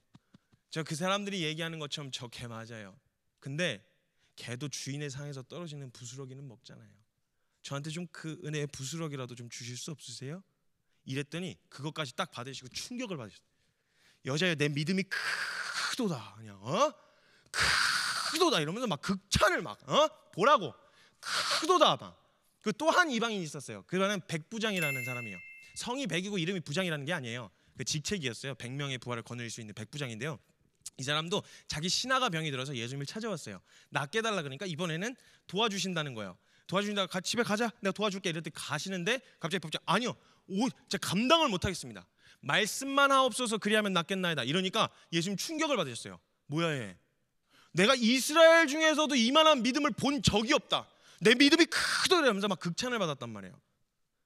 저 그 사람들이 얘기하는 것처럼 저 개 맞아요. 근데 개도 주인의 상에서 떨어지는 부스러기는 먹잖아요. 저한테 좀 그 은혜의 부스러기라도 좀 주실 수 없으세요? 이랬더니 그것까지 딱 받으시고 충격을 받으셨어요. 여자여 내 믿음이 크도다 그냥 어 크도다 이러면서 막 극찬을 막어 보라고 크도다 막. 그또한 이방인이 있었어요. 그거는 백부장이라는 사람이요. 성이 백이고 이름이 부장이라는 게 아니에요. 그 직책이었어요. 백명의 부하를 거느릴 수 있는 백부장인데요. 이 사람도 자기 신하가 병이 들어서 예수님을 찾아왔어요. 낫게 달라 그러니까 이번에는 도와주신다는 거예요. 도와주신다 가, 집에 가자. 내가 도와줄게. 이럴 때 가시는데 갑자기 법장 아니요. 오, 제가 감당을 못 하겠습니다. 말씀만 하옵소서 그리하면 낫겠나이다. 이러니까 예수님 충격을 받으셨어요. 뭐야 얘. 내가 이스라엘 중에서도 이만한 믿음을 본 적이 없다. 내 믿음이 크더러면서막 극찬을 받았단 말이에요.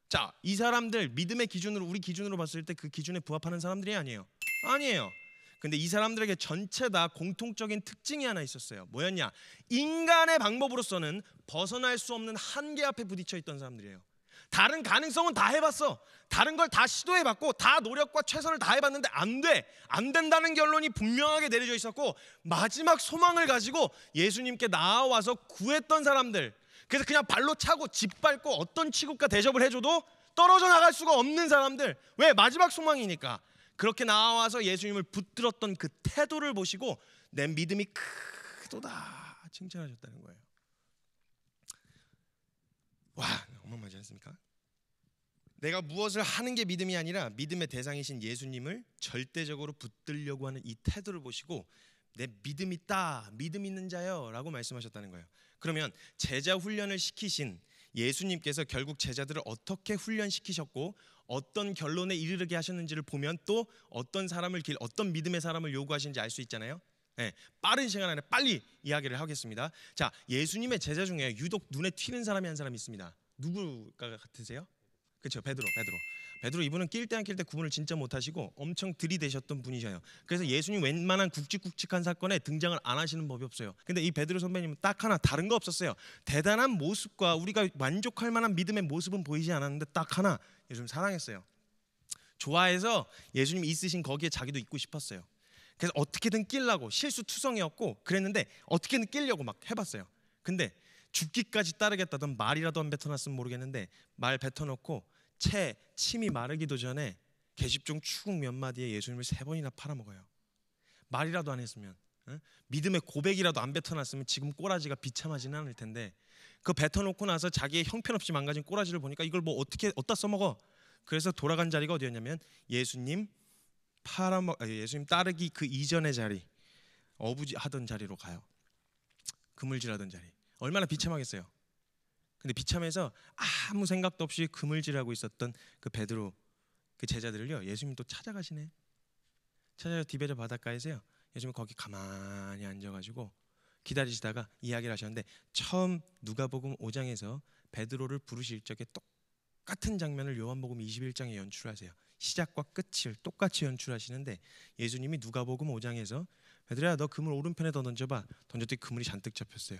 자, 이 사람들 믿음의 기준으로 우리 기준으로 봤을 때 그 기준에 부합하는 사람들이 아니에요. 아니에요. 근데 이 사람들에게 전체 다 공통적인 특징이 하나 있었어요. 뭐였냐? 인간의 방법으로서는 벗어날 수 없는 한계 앞에 부딪혀 있던 사람들이에요. 다른 가능성은 다 해봤어. 다른 걸 다 시도해봤고 다 노력과 최선을 다 해봤는데 안 돼. 안 된다는 결론이 분명하게 내려져 있었고 마지막 소망을 가지고 예수님께 나와서 구했던 사람들. 그래서 그냥 발로 차고 짓밟고 어떤 취급과 대접을 해줘도 떨어져 나갈 수가 없는 사람들. 왜? 마지막 소망이니까. 그렇게 나와서 예수님을 붙들었던 그 태도를 보시고 내 믿음이 크도다 칭찬하셨다는 거예요. 와, 엉망맞지 않습니까? 내가 무엇을 하는 게 믿음이 아니라 믿음의 대상이신 예수님을 절대적으로 붙들려고 하는 이 태도를 보시고 내 믿음 있다, 믿음 있는 자여라고 말씀하셨다는 거예요. 그러면 제자 훈련을 시키신 예수님께서 결국 제자들을 어떻게 훈련시키셨고 어떤 결론에 이르게 하셨는지를 보면 또 어떤 사람을 길 어떤 믿음의 사람을 요구하시는지 알 수 있잖아요. 네, 빠른 시간 안에 빨리 이야기를 하겠습니다. 자, 예수님의 제자 중에 유독 눈에 튀는 사람이 한 사람이 있습니다. 누구가 같으세요? 그렇죠 베드로 베드로 베드로 이분은 낄때안낄때 구분을 진짜 못하시고 엄청 들이대셨던 분이셔요 그래서 예수님 웬만한 굵직굵직한 사건에 등장을 안 하시는 법이 없어요 근데 이 베드로 선배님은 딱 하나 다른 거 없었어요 대단한 모습과 우리가 만족할 만한 믿음의 모습은 보이지 않았는데 딱 하나 예수님 사랑했어요 좋아해서 예수님 있으신 거기에 자기도 있고 싶었어요 그래서 어떻게든 낄라고 실수투성이었고 그랬는데 어떻게든 낄려고막 해봤어요 근데 죽기까지 따르겠다던 말이라도 안 뱉어놨으면 모르겠는데 말 뱉어놓고 채 침이 마르기도 전에 계집종 추궁 몇 마디에 예수님을 세 번이나 팔아먹어요. 말이라도 안 했으면 어? 믿음의 고백이라도 안 뱉어놨으면 지금 꼬라지가 비참하지는 않을 텐데 그 뱉어놓고 나서 자기의 형편없이 망가진 꼬라지를 보니까 이걸 뭐 어떻게 어디다 써먹어? 그래서 돌아간 자리가 어디였냐면 예수님 팔아먹 아, 예수님 따르기 그 이전의 자리 어부지 하던 자리로 가요. 그물질하던 자리. 얼마나 비참하겠어요. 근데 비참해서 아무 생각도 없이 그물질하고 있었던 그 베드로 그 제자들을요 예수님 또 찾아가시네. 찾아서 디베레 바닷가에서요 예수님 거기 가만히 앉아가지고 기다리시다가 이야기를 하셨는데 처음 누가복음 5장에서 베드로를 부르실 적에 똑같은 장면을 요한복음 21장에 연출하세요. 시작과 끝을 똑같이 연출하시는데 예수님이 누가복음 5장에서 베드로야 너 그물 오른편에 더 던져봐 던졌더니 그물이 잔뜩 잡혔어요.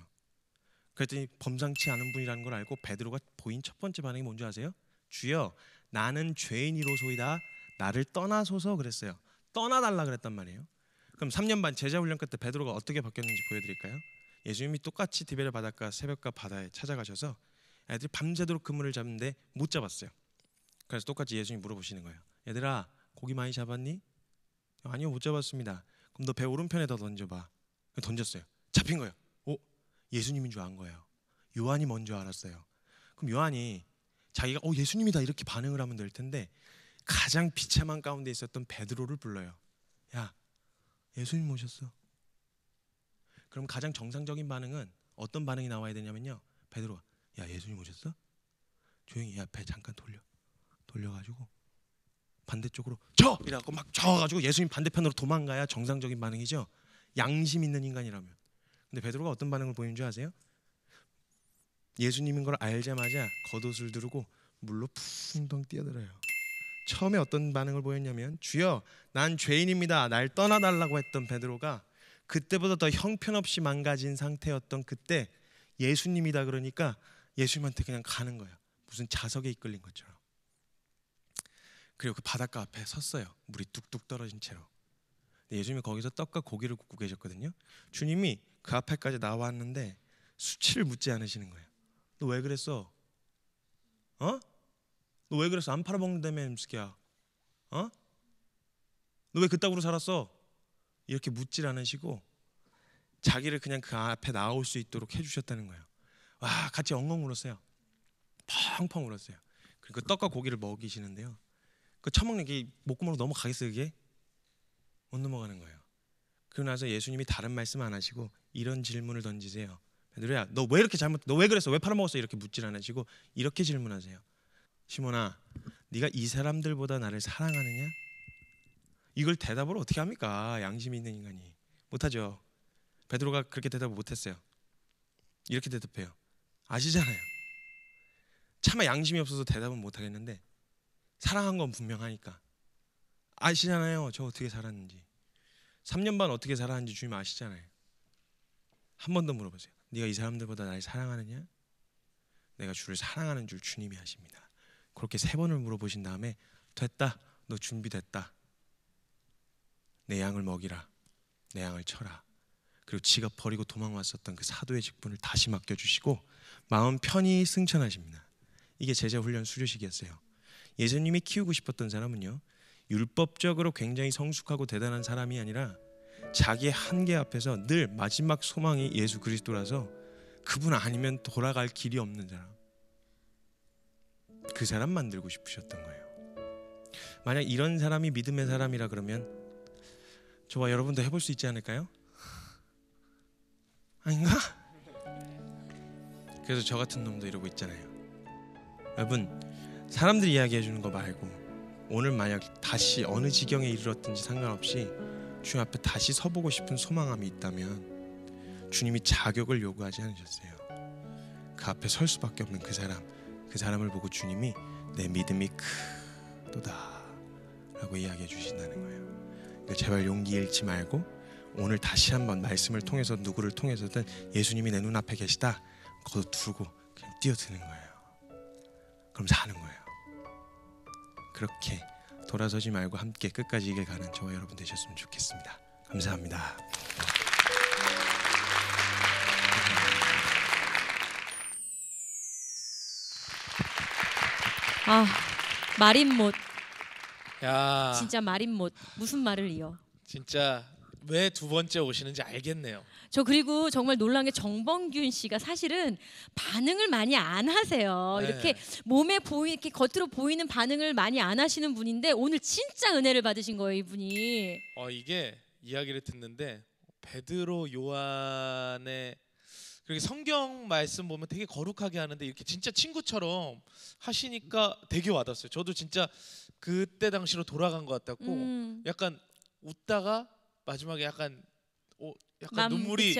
그랬더니 범상치 않은 분이라는 걸 알고 베드로가 보인 첫 번째 반응이 뭔지 아세요? 주여 나는 죄인이로소이다 나를 떠나소서 그랬어요. 떠나달라 그랬단 말이에요. 그럼 3년 반 제자 훈련 끝에 베드로가 어떻게 바뀌었는지 보여드릴까요? 예수님이 똑같이 디베레 바닷가 새벽과 바다에 찾아가셔서 애들이 밤새도록 그물을 잡는데 못 잡았어요. 그래서 똑같이 예수님이 물어보시는 거예요. 얘들아 고기 많이 잡았니? 아니요 못 잡았습니다. 그럼 너 배 오른편에다 던져봐. 던졌어요. 잡힌 거예요. 예수님인 줄 안 거예요. 요한이 먼저 알았어요. 그럼 요한이 자기가 어 예수님이다 이렇게 반응을 하면 될 텐데 가장 비참한 가운데 있었던 베드로를 불러요. 야, 예수님 오셨어. 그럼 가장 정상적인 반응은 어떤 반응이 나와야 되냐면요. 베드로가 야, 예수님 오셨어? 조용히 야, 배 잠깐 돌려. 돌려 가지고 반대쪽으로 저! 이라고 막 저어 가지고 예수님 반대편으로 도망가야 정상적인 반응이죠. 양심 있는 인간이라면. 근데 베드로가 어떤 반응을 보인 줄 아세요? 예수님인 걸 알자마자 겉옷을 두르고 물로 풍덩 뛰어들어요. 처음에 어떤 반응을 보였냐면 주여 난 죄인입니다. 날 떠나달라고 했던 베드로가 그때보다 더 형편없이 망가진 상태였던 그때 예수님이다 그러니까 예수님한테 그냥 가는 거예요. 무슨 자석에 이끌린 것처럼. 그리고 그 바닷가 앞에 섰어요. 물이 뚝뚝 떨어진 채로. 예수님이 거기서 떡과 고기를 굽고 계셨거든요. 주님이 그 앞에까지 나왔는데 수치를 묻지 않으시는 거예요. 너 왜 그랬어? 어? 너 왜 그랬어? 안 팔아먹는다며 임스키야. 어? 너 왜 그따구로 살았어? 이렇게 묻질 않으시고 자기를 그냥 그 앞에 나올 수 있도록 해주셨다는 거예요. 와 같이 엉엉 울었어요. 펑펑 울었어요. 그리고 떡과 고기를 먹이시는데요. 그 처먹는 게 목구멍으로 넘어가겠어요 그게? 못 넘어가는 거예요. 그러고 나서 예수님이 다른 말씀 안 하시고 이런 질문을 던지세요. 베드로야, 너 왜 이렇게 잘못? 너 왜 그랬어? 왜 팔아먹었어? 이렇게 묻질 않으시고 이렇게 질문하세요. 시몬아, 네가 이 사람들보다 나를 사랑하느냐? 이걸 대답을 어떻게 합니까? 양심 있는 인간이 못하죠. 베드로가 그렇게 대답을 못했어요. 이렇게 대답해요. 아시잖아요. 차마 양심이 없어서 대답은 못하겠는데 사랑한 건 분명하니까 아시잖아요. 저 어떻게 살았는지. 3년 반 어떻게 살았는지 주님 아시잖아요. 한 번 더 물어보세요. 네가 이 사람들보다 나 사랑하느냐? 내가 주를 사랑하는 줄 주님이 아십니다. 그렇게 세 번을 물어보신 다음에 됐다. 너 준비됐다. 내 양을 먹이라. 내 양을 쳐라. 그리고 지가 버리고 도망왔었던 그 사도의 직분을 다시 맡겨주시고 마음 편히 승천하십니다. 이게 제자 훈련 수료식이었어요. 예수님이 키우고 싶었던 사람은요. 율법적으로 굉장히 성숙하고 대단한 사람이 아니라 자기의 한계 앞에서 늘 마지막 소망이 예수 그리스도라서 그분 아니면 돌아갈 길이 없는 사람. 그 사람 만들고 싶으셨던 거예요. 만약 이런 사람이 믿음의 사람이라 그러면 저와 여러분도 해볼 수 있지 않을까요? 아닌가? 그래서 저 같은 놈도 이러고 있잖아요. 여러분, 사람들이 이야기해 주는 거 말고 오늘 만약 다시 어느 지경에 이르렀든지 상관없이 주님 앞에 다시 서보고 싶은 소망함이 있다면 주님이 자격을 요구하지 않으셨어요. 그 앞에 설 수밖에 없는 그 사람, 그 사람을 보고 주님이 내 믿음이 크도다라고 이야기해 주신다는 거예요. 그러니까 제발 용기 잃지 말고 오늘 다시 한번 말씀을 통해서 누구를 통해서든 예수님이 내 눈앞에 계시다 거두고 그냥 뛰어드는 거예요. 그럼 사는 거예요. 그렇게 돌아서지 말고 함께 끝까지 이길 가는 저와 여러분 되셨으면 좋겠습니다. 감사합니다. 아 말인 못. 야 진짜 말인 못. 무슨 말을 이어? 진짜 왜 두 번째 오시는지 알겠네요. 저 그리고 정말 놀란 게 정범균 씨가 사실은 반응을 많이 안 하세요. 네. 이렇게 몸에 보이 이렇게 겉으로 보이는 반응을 많이 안 하시는 분인데 오늘 진짜 은혜를 받으신 거예요, 이분이. 어 이게 이야기를 듣는데 베드로 요한의 그렇게 성경 말씀 보면 되게 거룩하게 하는데 이렇게 진짜 친구처럼 하시니까 되게 와닿았어요. 저도 진짜 그때 당시로 돌아간 것 같았고 음. 약간 웃다가 마지막에 약간 어, 약간 눈물이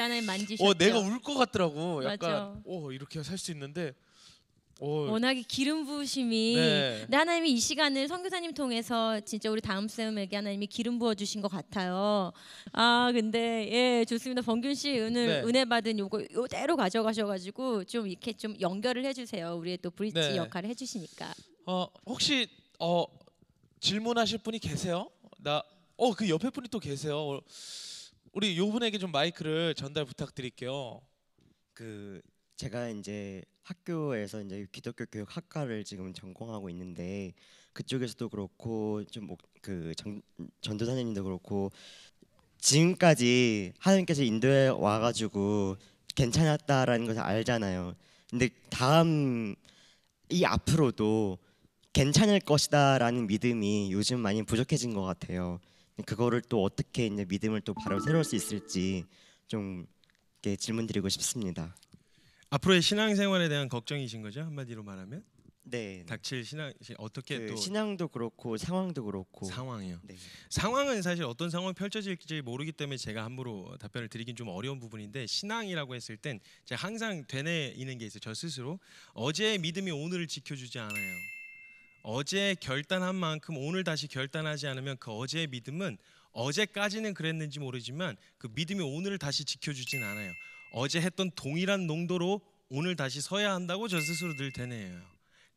어, 내가 울 것 같더라고. 약간 맞아. 어, 이렇게 살 수 있는데 오. 어. 워낙에 기름 부으심이 네. 근데 하나님이 이 시간을 선교사님 통해서 진짜 우리 다음 쌤에게 하나님이 기름 부어 주신 것 같아요. 아 근데 예 좋습니다. 범균 씨 오늘 네. 은혜 받은 요거 요대로 가져가셔가지고 좀 이렇게 좀 연결을 해주세요. 우리의 또 브릿지 네. 역할을 해주시니까. 어 혹시 어 질문하실 분이 계세요? 나어그 옆에 분이 또 계세요. 우리 요분에게 좀 마이크를 전달 부탁드릴게요. 그 제가 이제 학교에서 이제 기독교 교육 학과를 지금 전공하고 있는데 그쪽에서도 그렇고 좀 그 전도사님도 그렇고 지금까지 하나님께서 인도에 와가지고 괜찮았다라는 것을 알잖아요. 근데 다음 이 앞으로도 괜찮을 것이다라는 믿음이 요즘 많이 부족해진 것 같아요. 그거를 또 어떻게 이제 믿음을 또 바로 세울수 있을지 좀 이렇게 질문드리고 싶습니다. 앞으로의 신앙생활에 대한 걱정이신 거죠 한마디로 말하면? 네. 닥칠 신앙 어떻게 그또 신앙도 그렇고 상황도 그렇고 상황이요. 네. 상황은 사실 어떤 상황 펼쳐질지 모르기 때문에 제가 함부로 답변을 드리긴 좀 어려운 부분인데 신앙이라고 했을 땐 제가 항상 되뇌이는 게 있어요. 저 스스로 어제의 믿음이 오늘을 지켜주지 않아요. 어제 결단한 만큼 오늘 다시 결단하지 않으면 그 어제의 믿음은 어제까지는 그랬는지 모르지만 그 믿음이 오늘을 다시 지켜주진 않아요. 어제 했던 동일한 농도로 오늘 다시 서야 한다고 저 스스로 늘 되뇌요.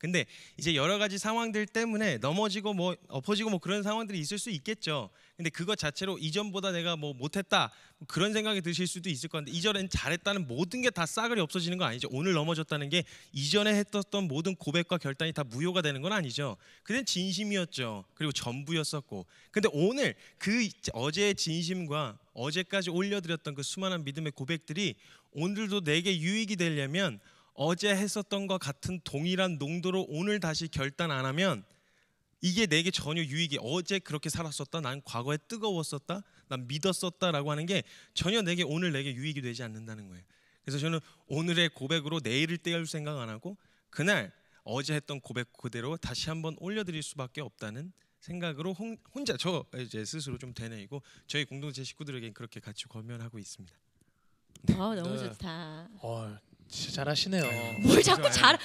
근데 이제 여러 가지 상황들 때문에 넘어지고 뭐 엎어지고 뭐 그런 상황들이 있을 수 있겠죠. 근데 그것 자체로 이전보다 내가 뭐 못했다 뭐 그런 생각이 드실 수도 있을 건데 이전엔 잘했다는 모든 게 다 싸그리 없어지는 거 아니죠. 오늘 넘어졌다는 게 이전에 했던 었 모든 고백과 결단이 다 무효가 되는 건 아니죠. 그땐 진심이었죠. 그리고 전부였었고. 근데 오늘 그 어제의 진심과 어제까지 올려드렸던 그 수많은 믿음의 고백들이 오늘도 내게 유익이 되려면 어제 했었던 것 같은 동일한 농도로 오늘 다시 결단 안 하면 이게 내게 전혀 유익이 어제 그렇게 살았었다 난 과거에 뜨거웠었다 난 믿었었다라고 하는 게 전혀 내게 오늘 내게 유익이 되지 않는다는 거예요 그래서 저는 오늘의 고백으로 내일을 떼줄 생각 안 하고 그날 어제 했던 고백 그대로 다시 한번 올려드릴 수밖에 없다는 생각으로 혼자 저 이제 스스로 좀 되뇌이고 저희 공동체 식구들에게 그렇게 같이 권면하고 있습니다. 어, 너무 네. 좋다. 어, 진짜 잘하시네요. 뭘 자꾸 잘왜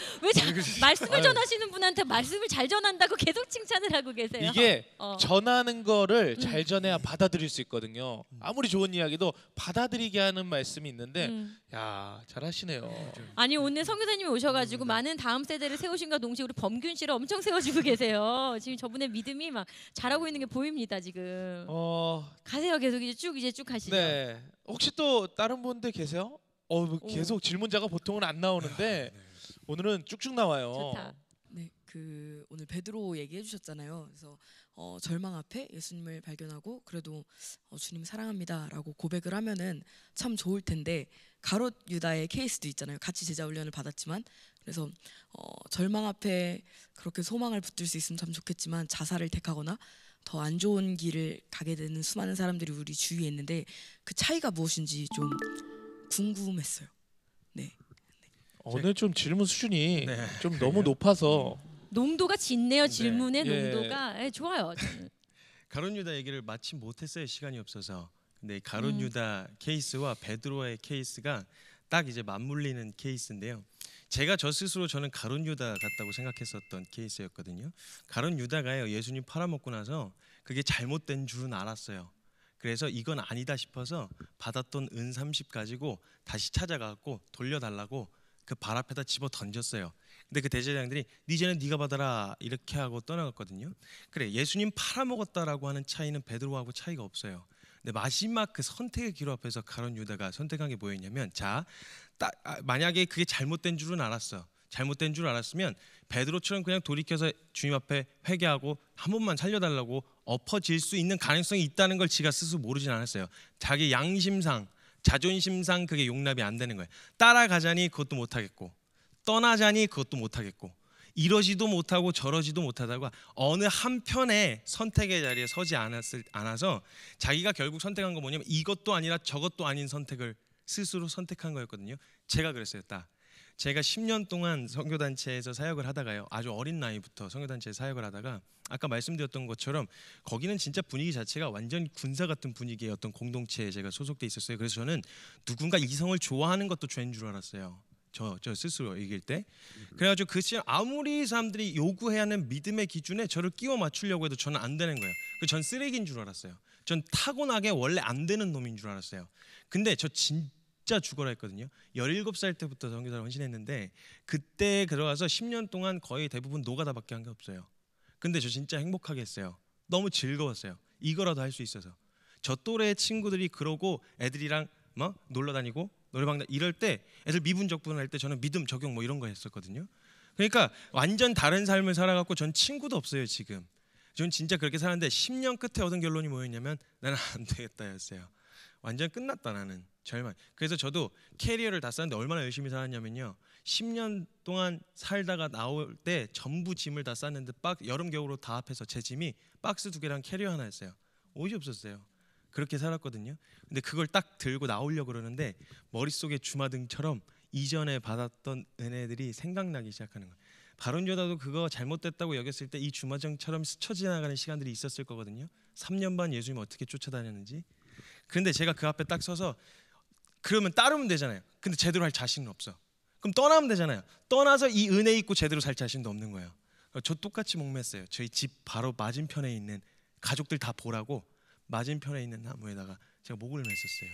그 말씀을 전하시는 분한테 말씀을 잘 전한다고 계속 칭찬을 하고 계세요. 이게 *laughs* 어. 전하는 거를 음. 잘 전해야 받아들일 수 있거든요. 음. 아무리 좋은 이야기도 받아들이게 하는 말씀이 있는데 음. 야 잘하시네요. 네. 아니 오늘 성교사님이 오셔가지고 음. 많은 다음 세대를 세우신가 동시에 우리 범균 씨를 엄청 세워주고 계세요. 지금 저분의 믿음이 막 잘하고 있는 게 보입니다 지금. 어 가세요 계속 이제 쭉 이제 쭉 가시죠. 네. 혹시 또 다른 분들 계세요? 어 뭐 계속 질문자가 보통은 안 나오는데 아, 네. 오늘은 쭉쭉 나와요. 좋다. 네, 그 오늘 베드로 얘기해 주셨잖아요. 그래서 어, 절망 앞에 예수님을 발견하고 그래도 어, 주님 사랑합니다라고 고백을 하면은 참 좋을 텐데 가롯 유다의 케이스도 있잖아요. 같이 제자 훈련을 받았지만 그래서 어, 절망 앞에 그렇게 소망을 붙들 수 있으면 참 좋겠지만 자살을 택하거나 더 안 좋은 길을 가게 되는 수많은 사람들이 우리 주위에 있는데 그 차이가 무엇인지 좀 궁금했어요. 네. 오늘 어, 네, 좀 질문 수준이 네, 좀 너무 높아서 네. 농도가 짙네요. 네. 질문의 예. 농도가 예, 좋아요. *laughs* 가론 유다 얘기를 마치 못했어요. 시간이 없어서. 근데 가론 유다 음. 케이스와 베드로의 케이스가 딱 이제 맞물리는 케이스인데요. 제가 저 스스로 저는 가론 유다 같다고 생각했었던 케이스였거든요. 가론 유다가요 예수님 팔아먹고 나서 그게 잘못된 줄은 알았어요. 그래서 이건 아니다 싶어서 받았던 은30 가지고 다시 찾아가고 돌려달라고 그 발 앞에다 집어 던졌어요. 근데 그 대제장들이 니제는 네 네가 받아라 이렇게 하고 떠나갔거든요. 그래 예수님 팔아먹었다라고 하는 차이는 베드로하고 차이가 없어요. 근데 마지막 그 선택의 기로 앞에서 가론 유다가 선택한 게 뭐였냐면 자 따, 아, 만약에 그게 잘못된 줄은 알았어. 잘못된 줄 알았으면 베드로처럼 그냥 돌이켜서 주님 앞에 회개하고 한 번만 살려달라고 엎어질 수 있는 가능성이 있다는 걸 지가 스스로 모르진 않았어요. 자기 양심상, 자존심상 그게 용납이 안 되는 거예요. 따라가자니 그것도 못하겠고 떠나자니 그것도 못하겠고 이러지도 못하고 저러지도 못하다가 어느 한편의 선택의 자리에 서지 않았을 않아서 자기가 결국 선택한 거 뭐냐면 이것도 아니라 저것도 아닌 선택을 스스로 선택한 거였거든요. 제가 그랬어요, 딱. 제가 10년 동안 선교단체에서 사역을 하다가요. 아주 어린 나이부터 선교단체에 사역을 하다가 아까 말씀드렸던 것처럼 거기는 진짜 분위기 자체가 완전 군사 같은 분위기의 어떤 공동체에 제가 소속돼 있었어요. 그래서 저는 누군가 이성을 좋아하는 것도 죄인 줄 알았어요. 저, 저 스스로 이길 때 그래가지고 그 시절 아무리 사람들이 요구해야 하는 믿음의 기준에 저를 끼워 맞추려고 해도 저는 안 되는 거예요 그 전 쓰레기인 줄 알았어요 전 타고나게 원래 안 되는 놈인 줄 알았어요 근데 저진 진짜 죽어라 했거든요. 17살 때부터 전교사를 헌신했는데 그때 들어가서 10년 동안 거의 대부분 노가다밖에 한 게 없어요. 근데 저 진짜 행복하게 했어요. 너무 즐거웠어요. 이거라도 할 수 있어서. 저 또래 친구들이 그러고 애들이랑 뭐 놀러 다니고 노래방 이럴 때 애들 미분 적분 할 때 저는 믿음 적용 뭐 이런 거 했었거든요. 그러니까 완전 다른 삶을 살아갖고 전 친구도 없어요 지금. 전 진짜 그렇게 사는데 10년 끝에 얻은 결론이 뭐였냐면 나는 안 되겠다였어요. 완전 끝났다 나는 절망. 그래서 저도 캐리어를 다 썼는데 얼마나 열심히 살았냐면요. 10년 동안 살다가 나올 때 전부 짐을 다 쌌는데 박 여름 겨울로 다 합해서 제 짐이 박스 두 개랑 캐리어 하나였어요. 옷이 없었어요. 그렇게 살았거든요. 근데 그걸 딱 들고 나오려고 그러는데 머릿속에 주마등처럼 이전에 받았던 은혜들이 생각나기 시작하는 거예요. 바론조다도 그거 잘못됐다고 여겼을 때 이 주마등처럼 스쳐 지나가는 시간들이 있었을 거거든요. 3년 반 예수님 어떻게 쫓아다녔는지 근데 제가 그 앞에 딱 서서 그러면 따르면 되잖아요. 근데 제대로 할 자신은 없어. 그럼 떠나면 되잖아요. 떠나서 이 은혜 있고 제대로 살 자신도 없는 거예요. 저 똑같이 목매했어요 저희 집 바로 맞은편에 있는 가족들 다 보라고 맞은편에 있는 나무에다가 제가 목을 맸었어요.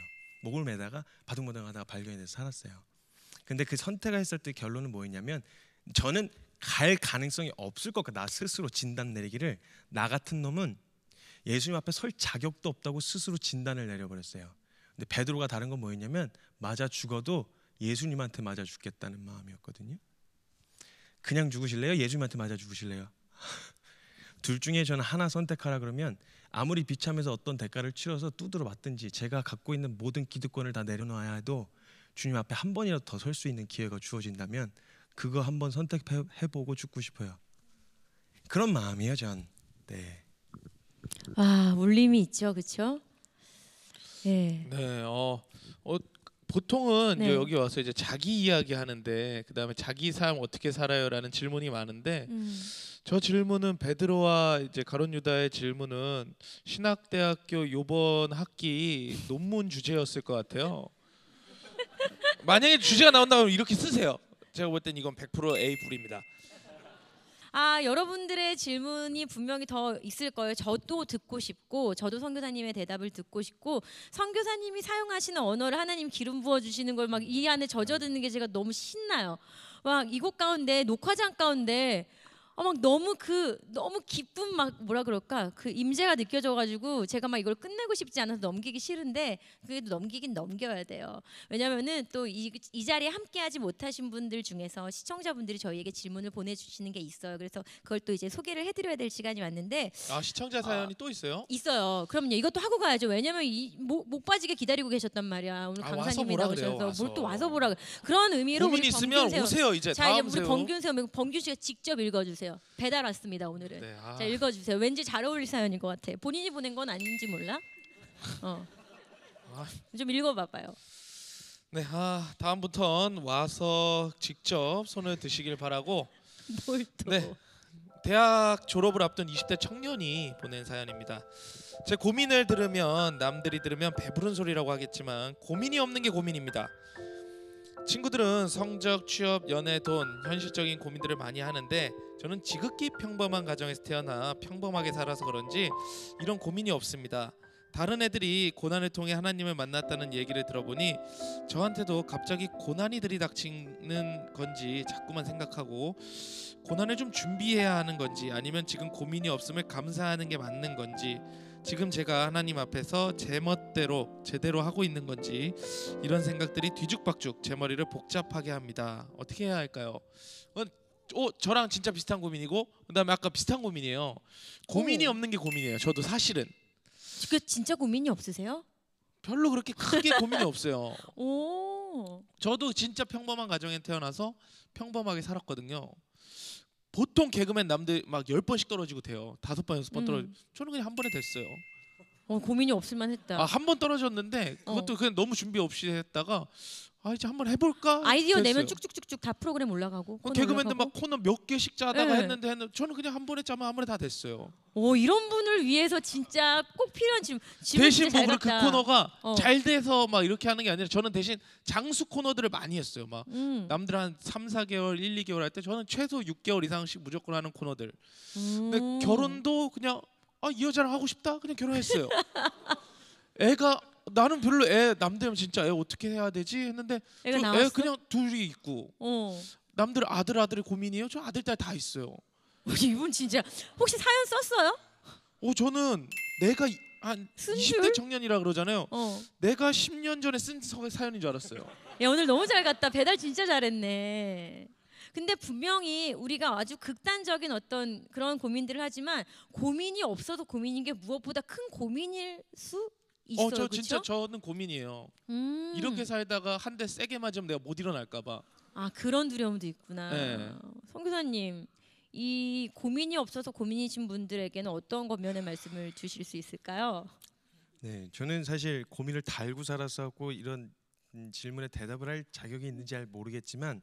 목을 매다가 바둥바둥하다가 발견이 돼서 살았어요. 근데 그 선택을 했을 때 결론은 뭐였냐면 저는 갈 가능성이 없을 것 같아. 나 스스로 진단 내리기를 나 같은 놈은 예수님 앞에 설 자격도 없다고 스스로 진단을 내려버렸어요. 근데 베드로가 다른 건 뭐였냐면 맞아 죽어도 예수님한테 맞아 죽겠다는 마음이었거든요. 그냥 죽으실래요? 예수님한테 맞아 죽으실래요? *laughs* 둘 중에 저는 하나 선택하라 그러면 아무리 비참해서 어떤 대가를 치러서 두드러 맞든지 제가 갖고 있는 모든 기득권을 다내려놔야 해도 주님 앞에 한 번이라도 더 설 수 있는 기회가 주어진다면 그거 한 번 선택해보고 죽고 싶어요. 그런 마음이에요, 전. 네. 아 울림이 있죠, 그렇죠? 네. 네, 어, 어 보통은 네. 여기 와서 이제 자기 이야기 하는데 그 다음에 자기 삶 어떻게 살아요라는 질문이 많은데 음. 저 질문은 베드로와 이제 가론 유다의 질문은 신학대학교 요번 학기 논문 주제였을 것 같아요. *laughs* 만약에 주제가 나온다면 이렇게 쓰세요. 제가 볼 땐 이건 100% A 불입니다. 아, 여러분들의 질문이 분명히 더 있을 거예요. 저도 듣고 싶고, 저도 선교사님의 대답을 듣고 싶고, 선교사님이 사용하시는 언어를 하나님 기름 부어 주시는 걸 막 이 안에 젖어 드는 게 제가 너무 신나요. 막 이곳 가운데 녹화장 가운데 어막 너무 그 너무 기쁨 막 뭐라 그럴까 그 임재가 느껴져가지고 제가 막 이걸 끝내고 싶지 않아서 넘기기 싫은데 그래도 넘기긴 넘겨야 돼요. 왜냐면은 또 이 이 자리에 함께하지 못하신 분들 중에서 시청자분들이 저희에게 질문을 보내주시는 게 있어요. 그래서 그걸 또 이제 소개를 해드려야 될 시간이 왔는데 아 시청자 사연이 어, 또 있어요? 있어요. 그럼요. 이것도 하고 가야죠. 왜냐면 이못 못 빠지게 기다리고 계셨단 말이야. 오늘 아, 강사님이라 그러셔서 뭘또 와서 보라. 그런 의미로 고민 있으면 오세요 이제. 자 이제 우리 범균 선생 범균 씨가 직접 읽어주세요. 왔어요. 배달 왔습니다 오늘은. 네, 아. 자 읽어주세요. 왠지 잘 어울릴 사연인 것 같아. 본인이 보낸 건 아닌지 몰라. 어. 아. 좀 읽어봐봐요. 네, 아, 다음부턴 와서 직접 손을 드시길 바라고. *laughs* 뭘 또? 네, 대학 졸업을 앞둔 20대 청년이 보낸 사연입니다. 제 고민을 들으면 남들이 들으면 배부른 소리라고 하겠지만 고민이 없는 게 고민입니다. 친구들은 성적, 취업, 연애, 돈, 현실적인 고민들을 많이 하는데 저는 지극히 평범한 가정에서 태어나 평범하게 살아서 그런지 이런 고민이 없습니다. 다른 애들이 고난을 통해 하나님을 만났다는 얘기를 들어보니 저한테도 갑자기 고난이 들이닥치는 건지 자꾸만 생각하고 고난을 좀 준비해야 하는 건지 아니면 지금 고민이 없음을 감사하는 게 맞는 건지 지금 제가 하나님 앞에서 제 멋대로 제대로 하고 있는 건지 이런 생각들이 뒤죽박죽 제 머리를 복잡하게 합니다. 어떻게 해야 할까요? 어, 어 저랑 진짜 비슷한 고민이고 그다음에 아까 비슷한 고민이에요. 고민이 오. 없는 게 고민이에요. 저도 사실은. 그 진짜 고민이 없으세요? 별로 그렇게 크게 고민이 없어요. *laughs* 오. 저도 진짜 평범한 가정에 태어나서 평범하게 살았거든요. 보통 개그맨 남들 막 열 번씩 떨어지고 돼요. 다섯 번 여섯 번 음. 떨어져. 저는 그냥 한 번에 됐어요. 어, 고민이 없을만 했다. 아, 한 번 떨어졌는데 어. 그것도 그냥 너무 준비 없이 했다가 아 이제 한번 해볼까? 아이디어 됐어요. 내면 쭉쭉쭉쭉 다 프로그램 올라가고 그 개그맨들 막 코너 몇 개씩 짜다가 네. 했는데 했는데 저는 그냥 한 번에 짜면 아무래도다 됐어요. 오 이런 분을 위해서 진짜 꼭 필요한 지금 대신 뭐그 그 코너가 어. 잘 돼서 막 이렇게 하는 게 아니라 저는 대신 장수 코너들을 많이 했어요. 막 음. 남들 한 3, 4개월, 1, 2개월 할 때 저는 최소 6개월 이상씩 무조건 하는 코너들. 음. 근데 결혼도 그냥 아, 이 여자랑 하고 싶다 그냥 결혼했어요. *laughs* 애가 나는 별로 애 남들 진짜 애 어떻게 해야 되지 했는데 애가 나왔어? 그냥 둘이 있고 어. 남들 아들 아들의 고민이에요. 저 아들 딸 다 있어요. *laughs* 이분 진짜 혹시 사연 썼어요? 어 저는 내가 이- 한쓴 20대 청년이라 그러잖아요. 어. 내가 10년 전에 쓴 사연인 줄 알았어요. 야 오늘 너무 잘 갔다. 배달 진짜 잘했네. 근데 분명히 우리가 아주 극단적인 어떤 그런 고민들을 하지만 고민이 없어도 고민인 게 무엇보다 큰 고민일 수 있어요. 어, 저 진짜 저는 고민이에요. 음. 이렇게 살다가 한 대 세게 맞으면 내가 못 일어날까봐. 아 그런 두려움도 있구나. 네. 성교사님 이 고민이 없어서 고민이신 분들에게는 어떤 권면의 말씀을 주실 수 있을까요? 네, 저는 사실 고민을 달고 살았었고 이런 음, 질문에 대답을 할 자격이 있는지 잘 모르겠지만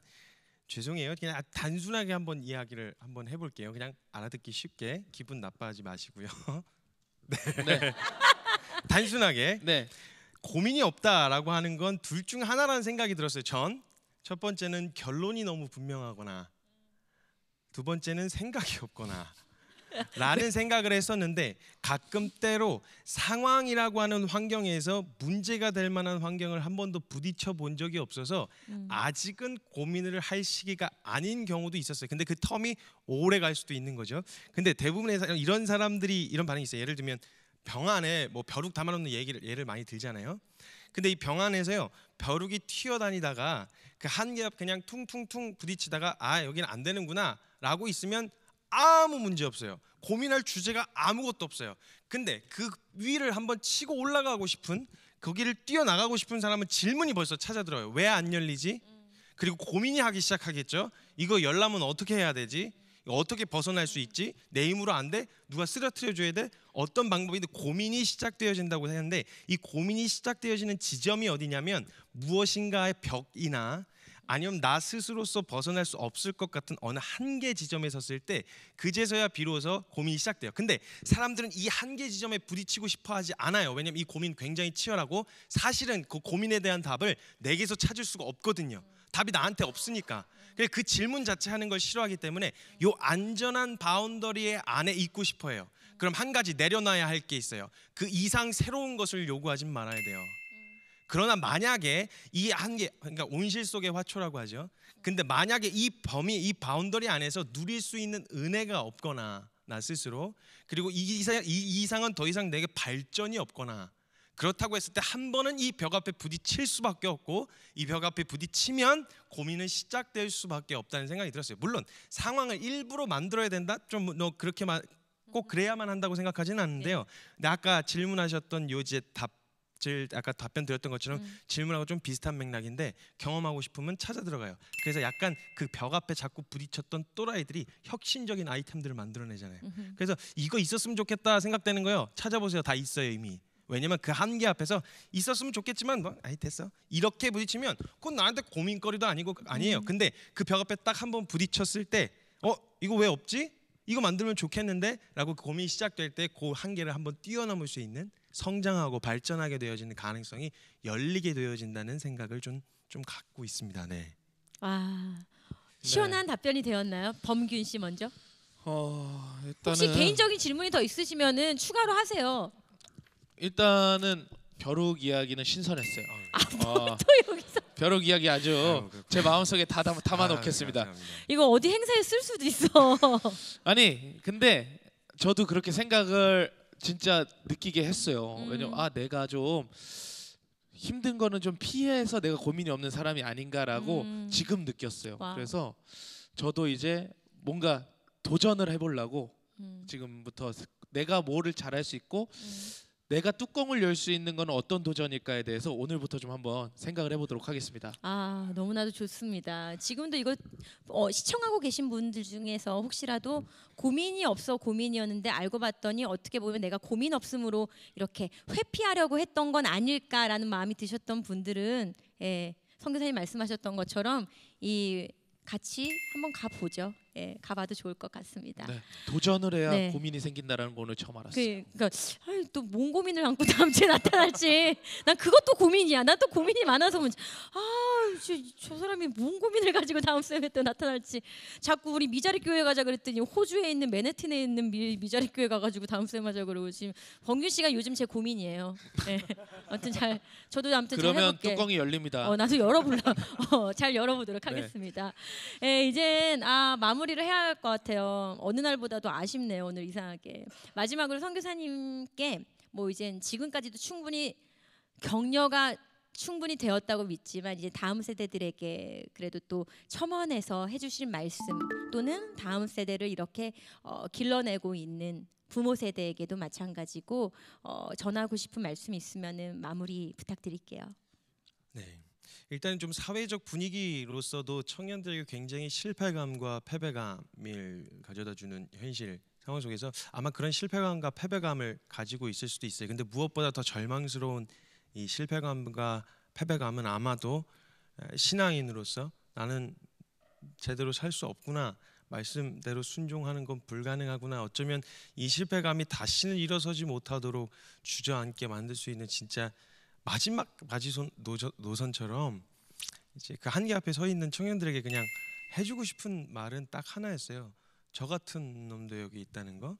죄송해요. 그냥 아, 단순하게 한번 이야기를 한번 해볼게요. 그냥 알아듣기 쉽게 기분 나빠하지 마시고요. *laughs* 네. 네. 단순하게 네. 고민이 없다라고 하는 건 둘 중 하나라는 생각이 들었어요. 전 첫 번째는 결론이 너무 분명하거나 두 번째는 생각이 없거나 라는 생각을 했었는데 가끔 때로 상황이라고 하는 환경에서 문제가 될 만한 환경을 한 번도 부딪혀 본 적이 없어서 음. 아직은 고민을 할 시기가 아닌 경우도 있었어요. 근데 그 텀이 오래 갈 수도 있는 거죠. 근데 대부분의 이런 사람들이 이런 반응이 있어요. 예를 들면 병 안에 뭐 벼룩 담아놓는 얘기를 예를 많이 들잖아요. 근데 이 병 안에서요 벼룩이 튀어다니다가 그 한개 앞 그냥 퉁퉁퉁 부딪히다가 아 여기는 안 되는구나라고 있으면 아무 문제 없어요. 고민할 주제가 아무것도 없어요. 근데 그 위를 한번 치고 올라가고 싶은 거기를 그 뛰어나가고 싶은 사람은 질문이 벌써 찾아들어요. 왜 안 열리지? 그리고 고민이 하기 시작하겠죠. 이거 열라면 어떻게 해야 되지? 어떻게 벗어날 수 있지? 내 힘으로 안 돼? 누가 쓰러뜨려 줘야 돼? 어떤 방법이든 고민이 시작되어진다고 하는데 이 고민이 시작되어지는 지점이 어디냐면 무엇인가의 벽이나 아니면 나 스스로서 벗어날 수 없을 것 같은 어느 한계 지점에 섰을 때 그제서야 비로소 고민이 시작돼요. 근데 사람들은 이 한계 지점에 부딪히고 싶어 하지 않아요. 왜냐면 이 고민 굉장히 치열하고 사실은 그 고민에 대한 답을 내게서 찾을 수가 없거든요. 답이 나한테 없으니까. 그 질문 자체 하는 걸 싫어하기 때문에 요 안전한 바운더리 안에 있고 싶어요. 그럼 한 가지 내려놔야 할 게 있어요. 그 이상 새로운 것을 요구하지 말아야 돼요. 그러나 만약에 이 한계 그러니까 온실 속의 화초라고 하죠. 근데 만약에 이 범위 이 바운더리 안에서 누릴 수 있는 은혜가 없거나 나 스스로 그리고 이, 이상, 이 이상은 더 이상 내게 발전이 없거나 그렇다고 했을 때 한 번은 이 벽 앞에 부딪힐 수밖에 없고 이 벽 앞에 부딪히면 고민은 시작될 수밖에 없다는 생각이 들었어요. 물론 상황을 일부러 만들어야 된다. 좀 너 그렇게 마, 꼭 그래야만 한다고 생각하지는 않는데요. 근데 아까 질문하셨던 요지의 답 아까 답변 드렸던 것처럼 음. 질문하고 좀 비슷한 맥락인데 경험하고 싶으면 찾아 들어가요. 그래서 약간 그 벽 앞에 자꾸 부딪혔던 또라이들이 혁신적인 아이템들을 만들어내잖아요. 음흠. 그래서 이거 있었으면 좋겠다 생각되는 거요. 찾아보세요. 다 있어요 이미. 왜냐면 그 한계 앞에서 있었으면 좋겠지만 뭐 아이 됐어 이렇게 부딪히면 그건 나한테 고민거리도 아니고 아니에요. 음. 근데 그 벽 앞에 딱 한번 부딪혔을 때 어 이거 왜 없지? 이거 만들면 좋겠는데라고 그 고민이 시작될 때 그 한계를 한번 뛰어넘을 수 있는 성장하고 발전하게 되어지는 가능성이 열리게 되어진다는 생각을 좀 좀 갖고 있습니다. 네. 아 시원한 네. 답변이 되었나요, 범균 씨 먼저? 어, 일단은... 혹시 개인적인 질문이 더 있으시면은 추가로 하세요. 일단은 벼룩 이야기는 신선했어요. 아, 아. 또 여기서 벼룩 이야기 아주 제 마음속에 다 담, 아, 담아놓겠습니다. 이거 어디 행사에 쓸 수도 있어. *laughs* 아니 근데 저도 그렇게 생각을 진짜 느끼게 했어요. 음. 왜냐면 아 내가 좀 힘든 거는 좀 피해서 내가 고민이 없는 사람이 아닌가라고 음. 지금 느꼈어요. 와 그래서 저도 이제 뭔가 도전을 해보려고 음. 지금부터 내가 뭐를 잘할 수 있고 음. 내가 뚜껑을 열 수 있는 건 어떤 도전일까에 대해서 오늘부터 좀 한번 생각을 해보도록 하겠습니다. 아 너무나도 좋습니다. 지금도 이거 어, 시청하고 계신 분들 중에서 혹시라도 고민이 없어 고민이었는데 알고 봤더니 어떻게 보면 내가 고민 없음으로 이렇게 회피하려고 했던 건 아닐까라는 마음이 드셨던 분들은 예, 성교사님 말씀하셨던 것처럼 이 같이 한번 가보죠. 예, 가봐도 좋을 것 같습니다. 네, 도전을 해야 네. 고민이 생긴다라는 걸 오늘 처음 알았어요. 그, 그러니까 또뭔 고민을 안고 다음 주에 나타날지 난 그것도 고민이야. 난 또 고민이 많아서 문제. 아저 사람이 뭔 고민을 가지고 다음 쌤에 또 나타날지 자꾸 우리 미자리 교회 가자 그랬더니 호주에 있는 맨해튼에 있는 미, 미자리 교회 가가지고 다음 쌤 하자 그러고 지금 범규 씨가 요즘 제 고민이에요. 네. 아무튼 잘 저도 아무튼 그러면 뚜껑이 열립니다. 어, 나도 열어볼라. *laughs* 어, 잘 열어보도록 네. 하겠습니다. 예, 이젠 아 마무리. 마무리를 해야 할 것 같아요. 어느 날보다도 아쉽네요. 오늘 이상하게. 마지막으로 선교사님께 뭐 이제 지금까지도 충분히 격려가 충분히 되었다고 믿지만 이제 다음 세대들에게 그래도 또 첨언해서 해주실 말씀 또는 다음 세대를 이렇게 어, 길러내고 있는 부모 세대에게도 마찬가지고 어, 전하고 싶은 말씀있으면 마무리 부탁드릴게요. 네. 일단 좀 사회적 분위기로서도 청년들에게 굉장히 실패감과 패배감을 가져다주는 현실 상황 속에서 아마 그런 실패감과 패배감을 가지고 있을 수도 있어요. 근데 무엇보다 더 절망스러운 이 실패감과 패배감은 아마도 신앙인으로서 나는 제대로 살 수 없구나 말씀대로 순종하는 건 불가능하구나 어쩌면 이 실패감이 다시는 일어서지 못하도록 주저앉게 만들 수 있는 진짜 마지막 마지손 노선처럼 이제 그 한계 앞에 서 있는 청년들에게 그냥 해주고 싶은 말은 딱 하나였어요. 저 같은 놈도 여기 있다는 거.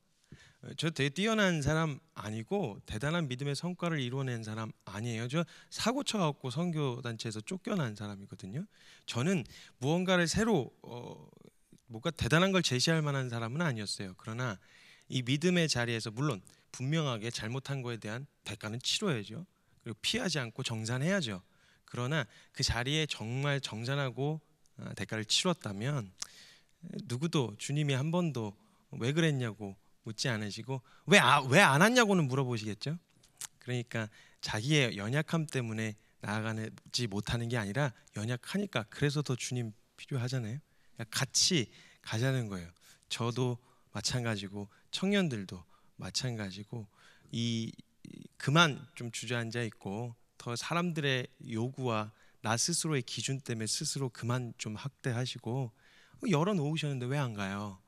어, 저 되게 뛰어난 사람 아니고 대단한 믿음의 성과를 이뤄낸 사람 아니에요. 저 사고 쳐갖고 선교 단체에서 쫓겨난 사람이거든요. 저는 무언가를 새로 어, 뭔가 대단한 걸 제시할 만한 사람은 아니었어요. 그러나 이 믿음의 자리에서 물론 분명하게 잘못한 거에 대한 대가는 치러야죠. 그리고 피하지 않고 정산해야죠. 그러나 그 자리에 정말 정산하고 어, 대가를 치렀다면 누구도 주님이 한 번도 왜 그랬냐고 묻지 않으시고 왜왜안 아, 왔냐고는 물어보시겠죠. 그러니까 자기의 연약함 때문에 나아가지 못하는 게 아니라 연약하니까 그래서 더 주님 필요하잖아요. 그러니까 같이 가자는 거예요. 저도 마찬가지고 청년들도 마찬가지고 이 그만 좀 주저앉아 있고 더 사람들의 요구와 나 스스로의 기준 때문에 스스로 그만 좀 학대하시고 열어놓으셨는데 뭐 왜안 가요?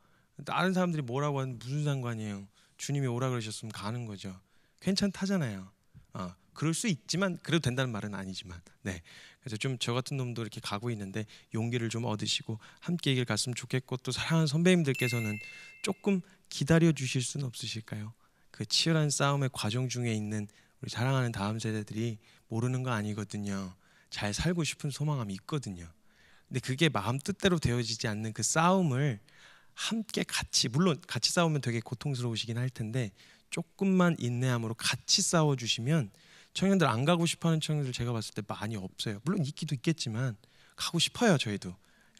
다른 사람들이 뭐라고 하는 무슨 상관이에요? 주님이 오라 그러셨으면 가는 거죠. 괜찮다잖아요. 어, 그럴 수 있지만 그래도 된다는 말은 아니지만, 네. 그래서 좀 저 같은 놈도 이렇게 가고 있는데 용기를 좀 얻으시고 함께 길 갔으면 좋겠고 또 사랑하는 선배님들께서는 조금 기다려 주실 수는 없으실까요? 그 치열한 싸움의 과정 중에 있는 우리 자랑하는 다음 세대들이 모르는 거 아니거든요. 잘 살고 싶은 소망함이 있거든요. 근데 그게 마음 뜻대로 되어지지 않는 그 싸움을 함께 같이 물론 같이 싸우면 되게 고통스러우시긴 할 텐데 조금만 인내함으로 같이 싸워 주시면 청년들 안 가고 싶어하는 청년들 제가 봤을 때 많이 없어요. 물론 있기도 있겠지만 가고 싶어요 저희도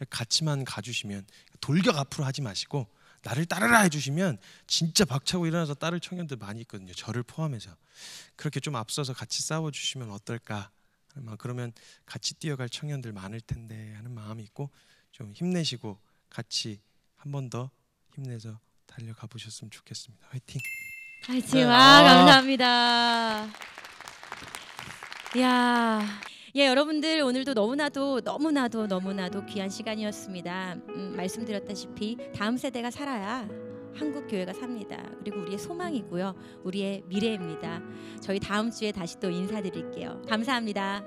같이만 가주시면 돌격 앞으로 하지 마시고 나를 따르라 해주시면 진짜 박차고 일어나서 따를 청년들 많이 있거든요. 저를 포함해서 그렇게 좀 앞서서 같이 싸워주시면 어떨까 그러면 같이 뛰어갈 청년들 많을 텐데 하는 마음이 있고 좀 힘내시고 같이 한 번 더 힘내서 달려가 보셨으면 좋겠습니다. 화이팅! 화이팅! 와 네. 아, 아. 감사합니다. 야. 예, 여러분들 오늘도 너무나도 너무나도 너무나도 귀한 시간이었습니다. 음, 말씀드렸다시피 다음 세대가 살아야 한국 교회가 삽니다. 그리고 우리의 소망이고요. 우리의 미래입니다. 저희 다음 주에 다시 또 인사드릴게요. 감사합니다.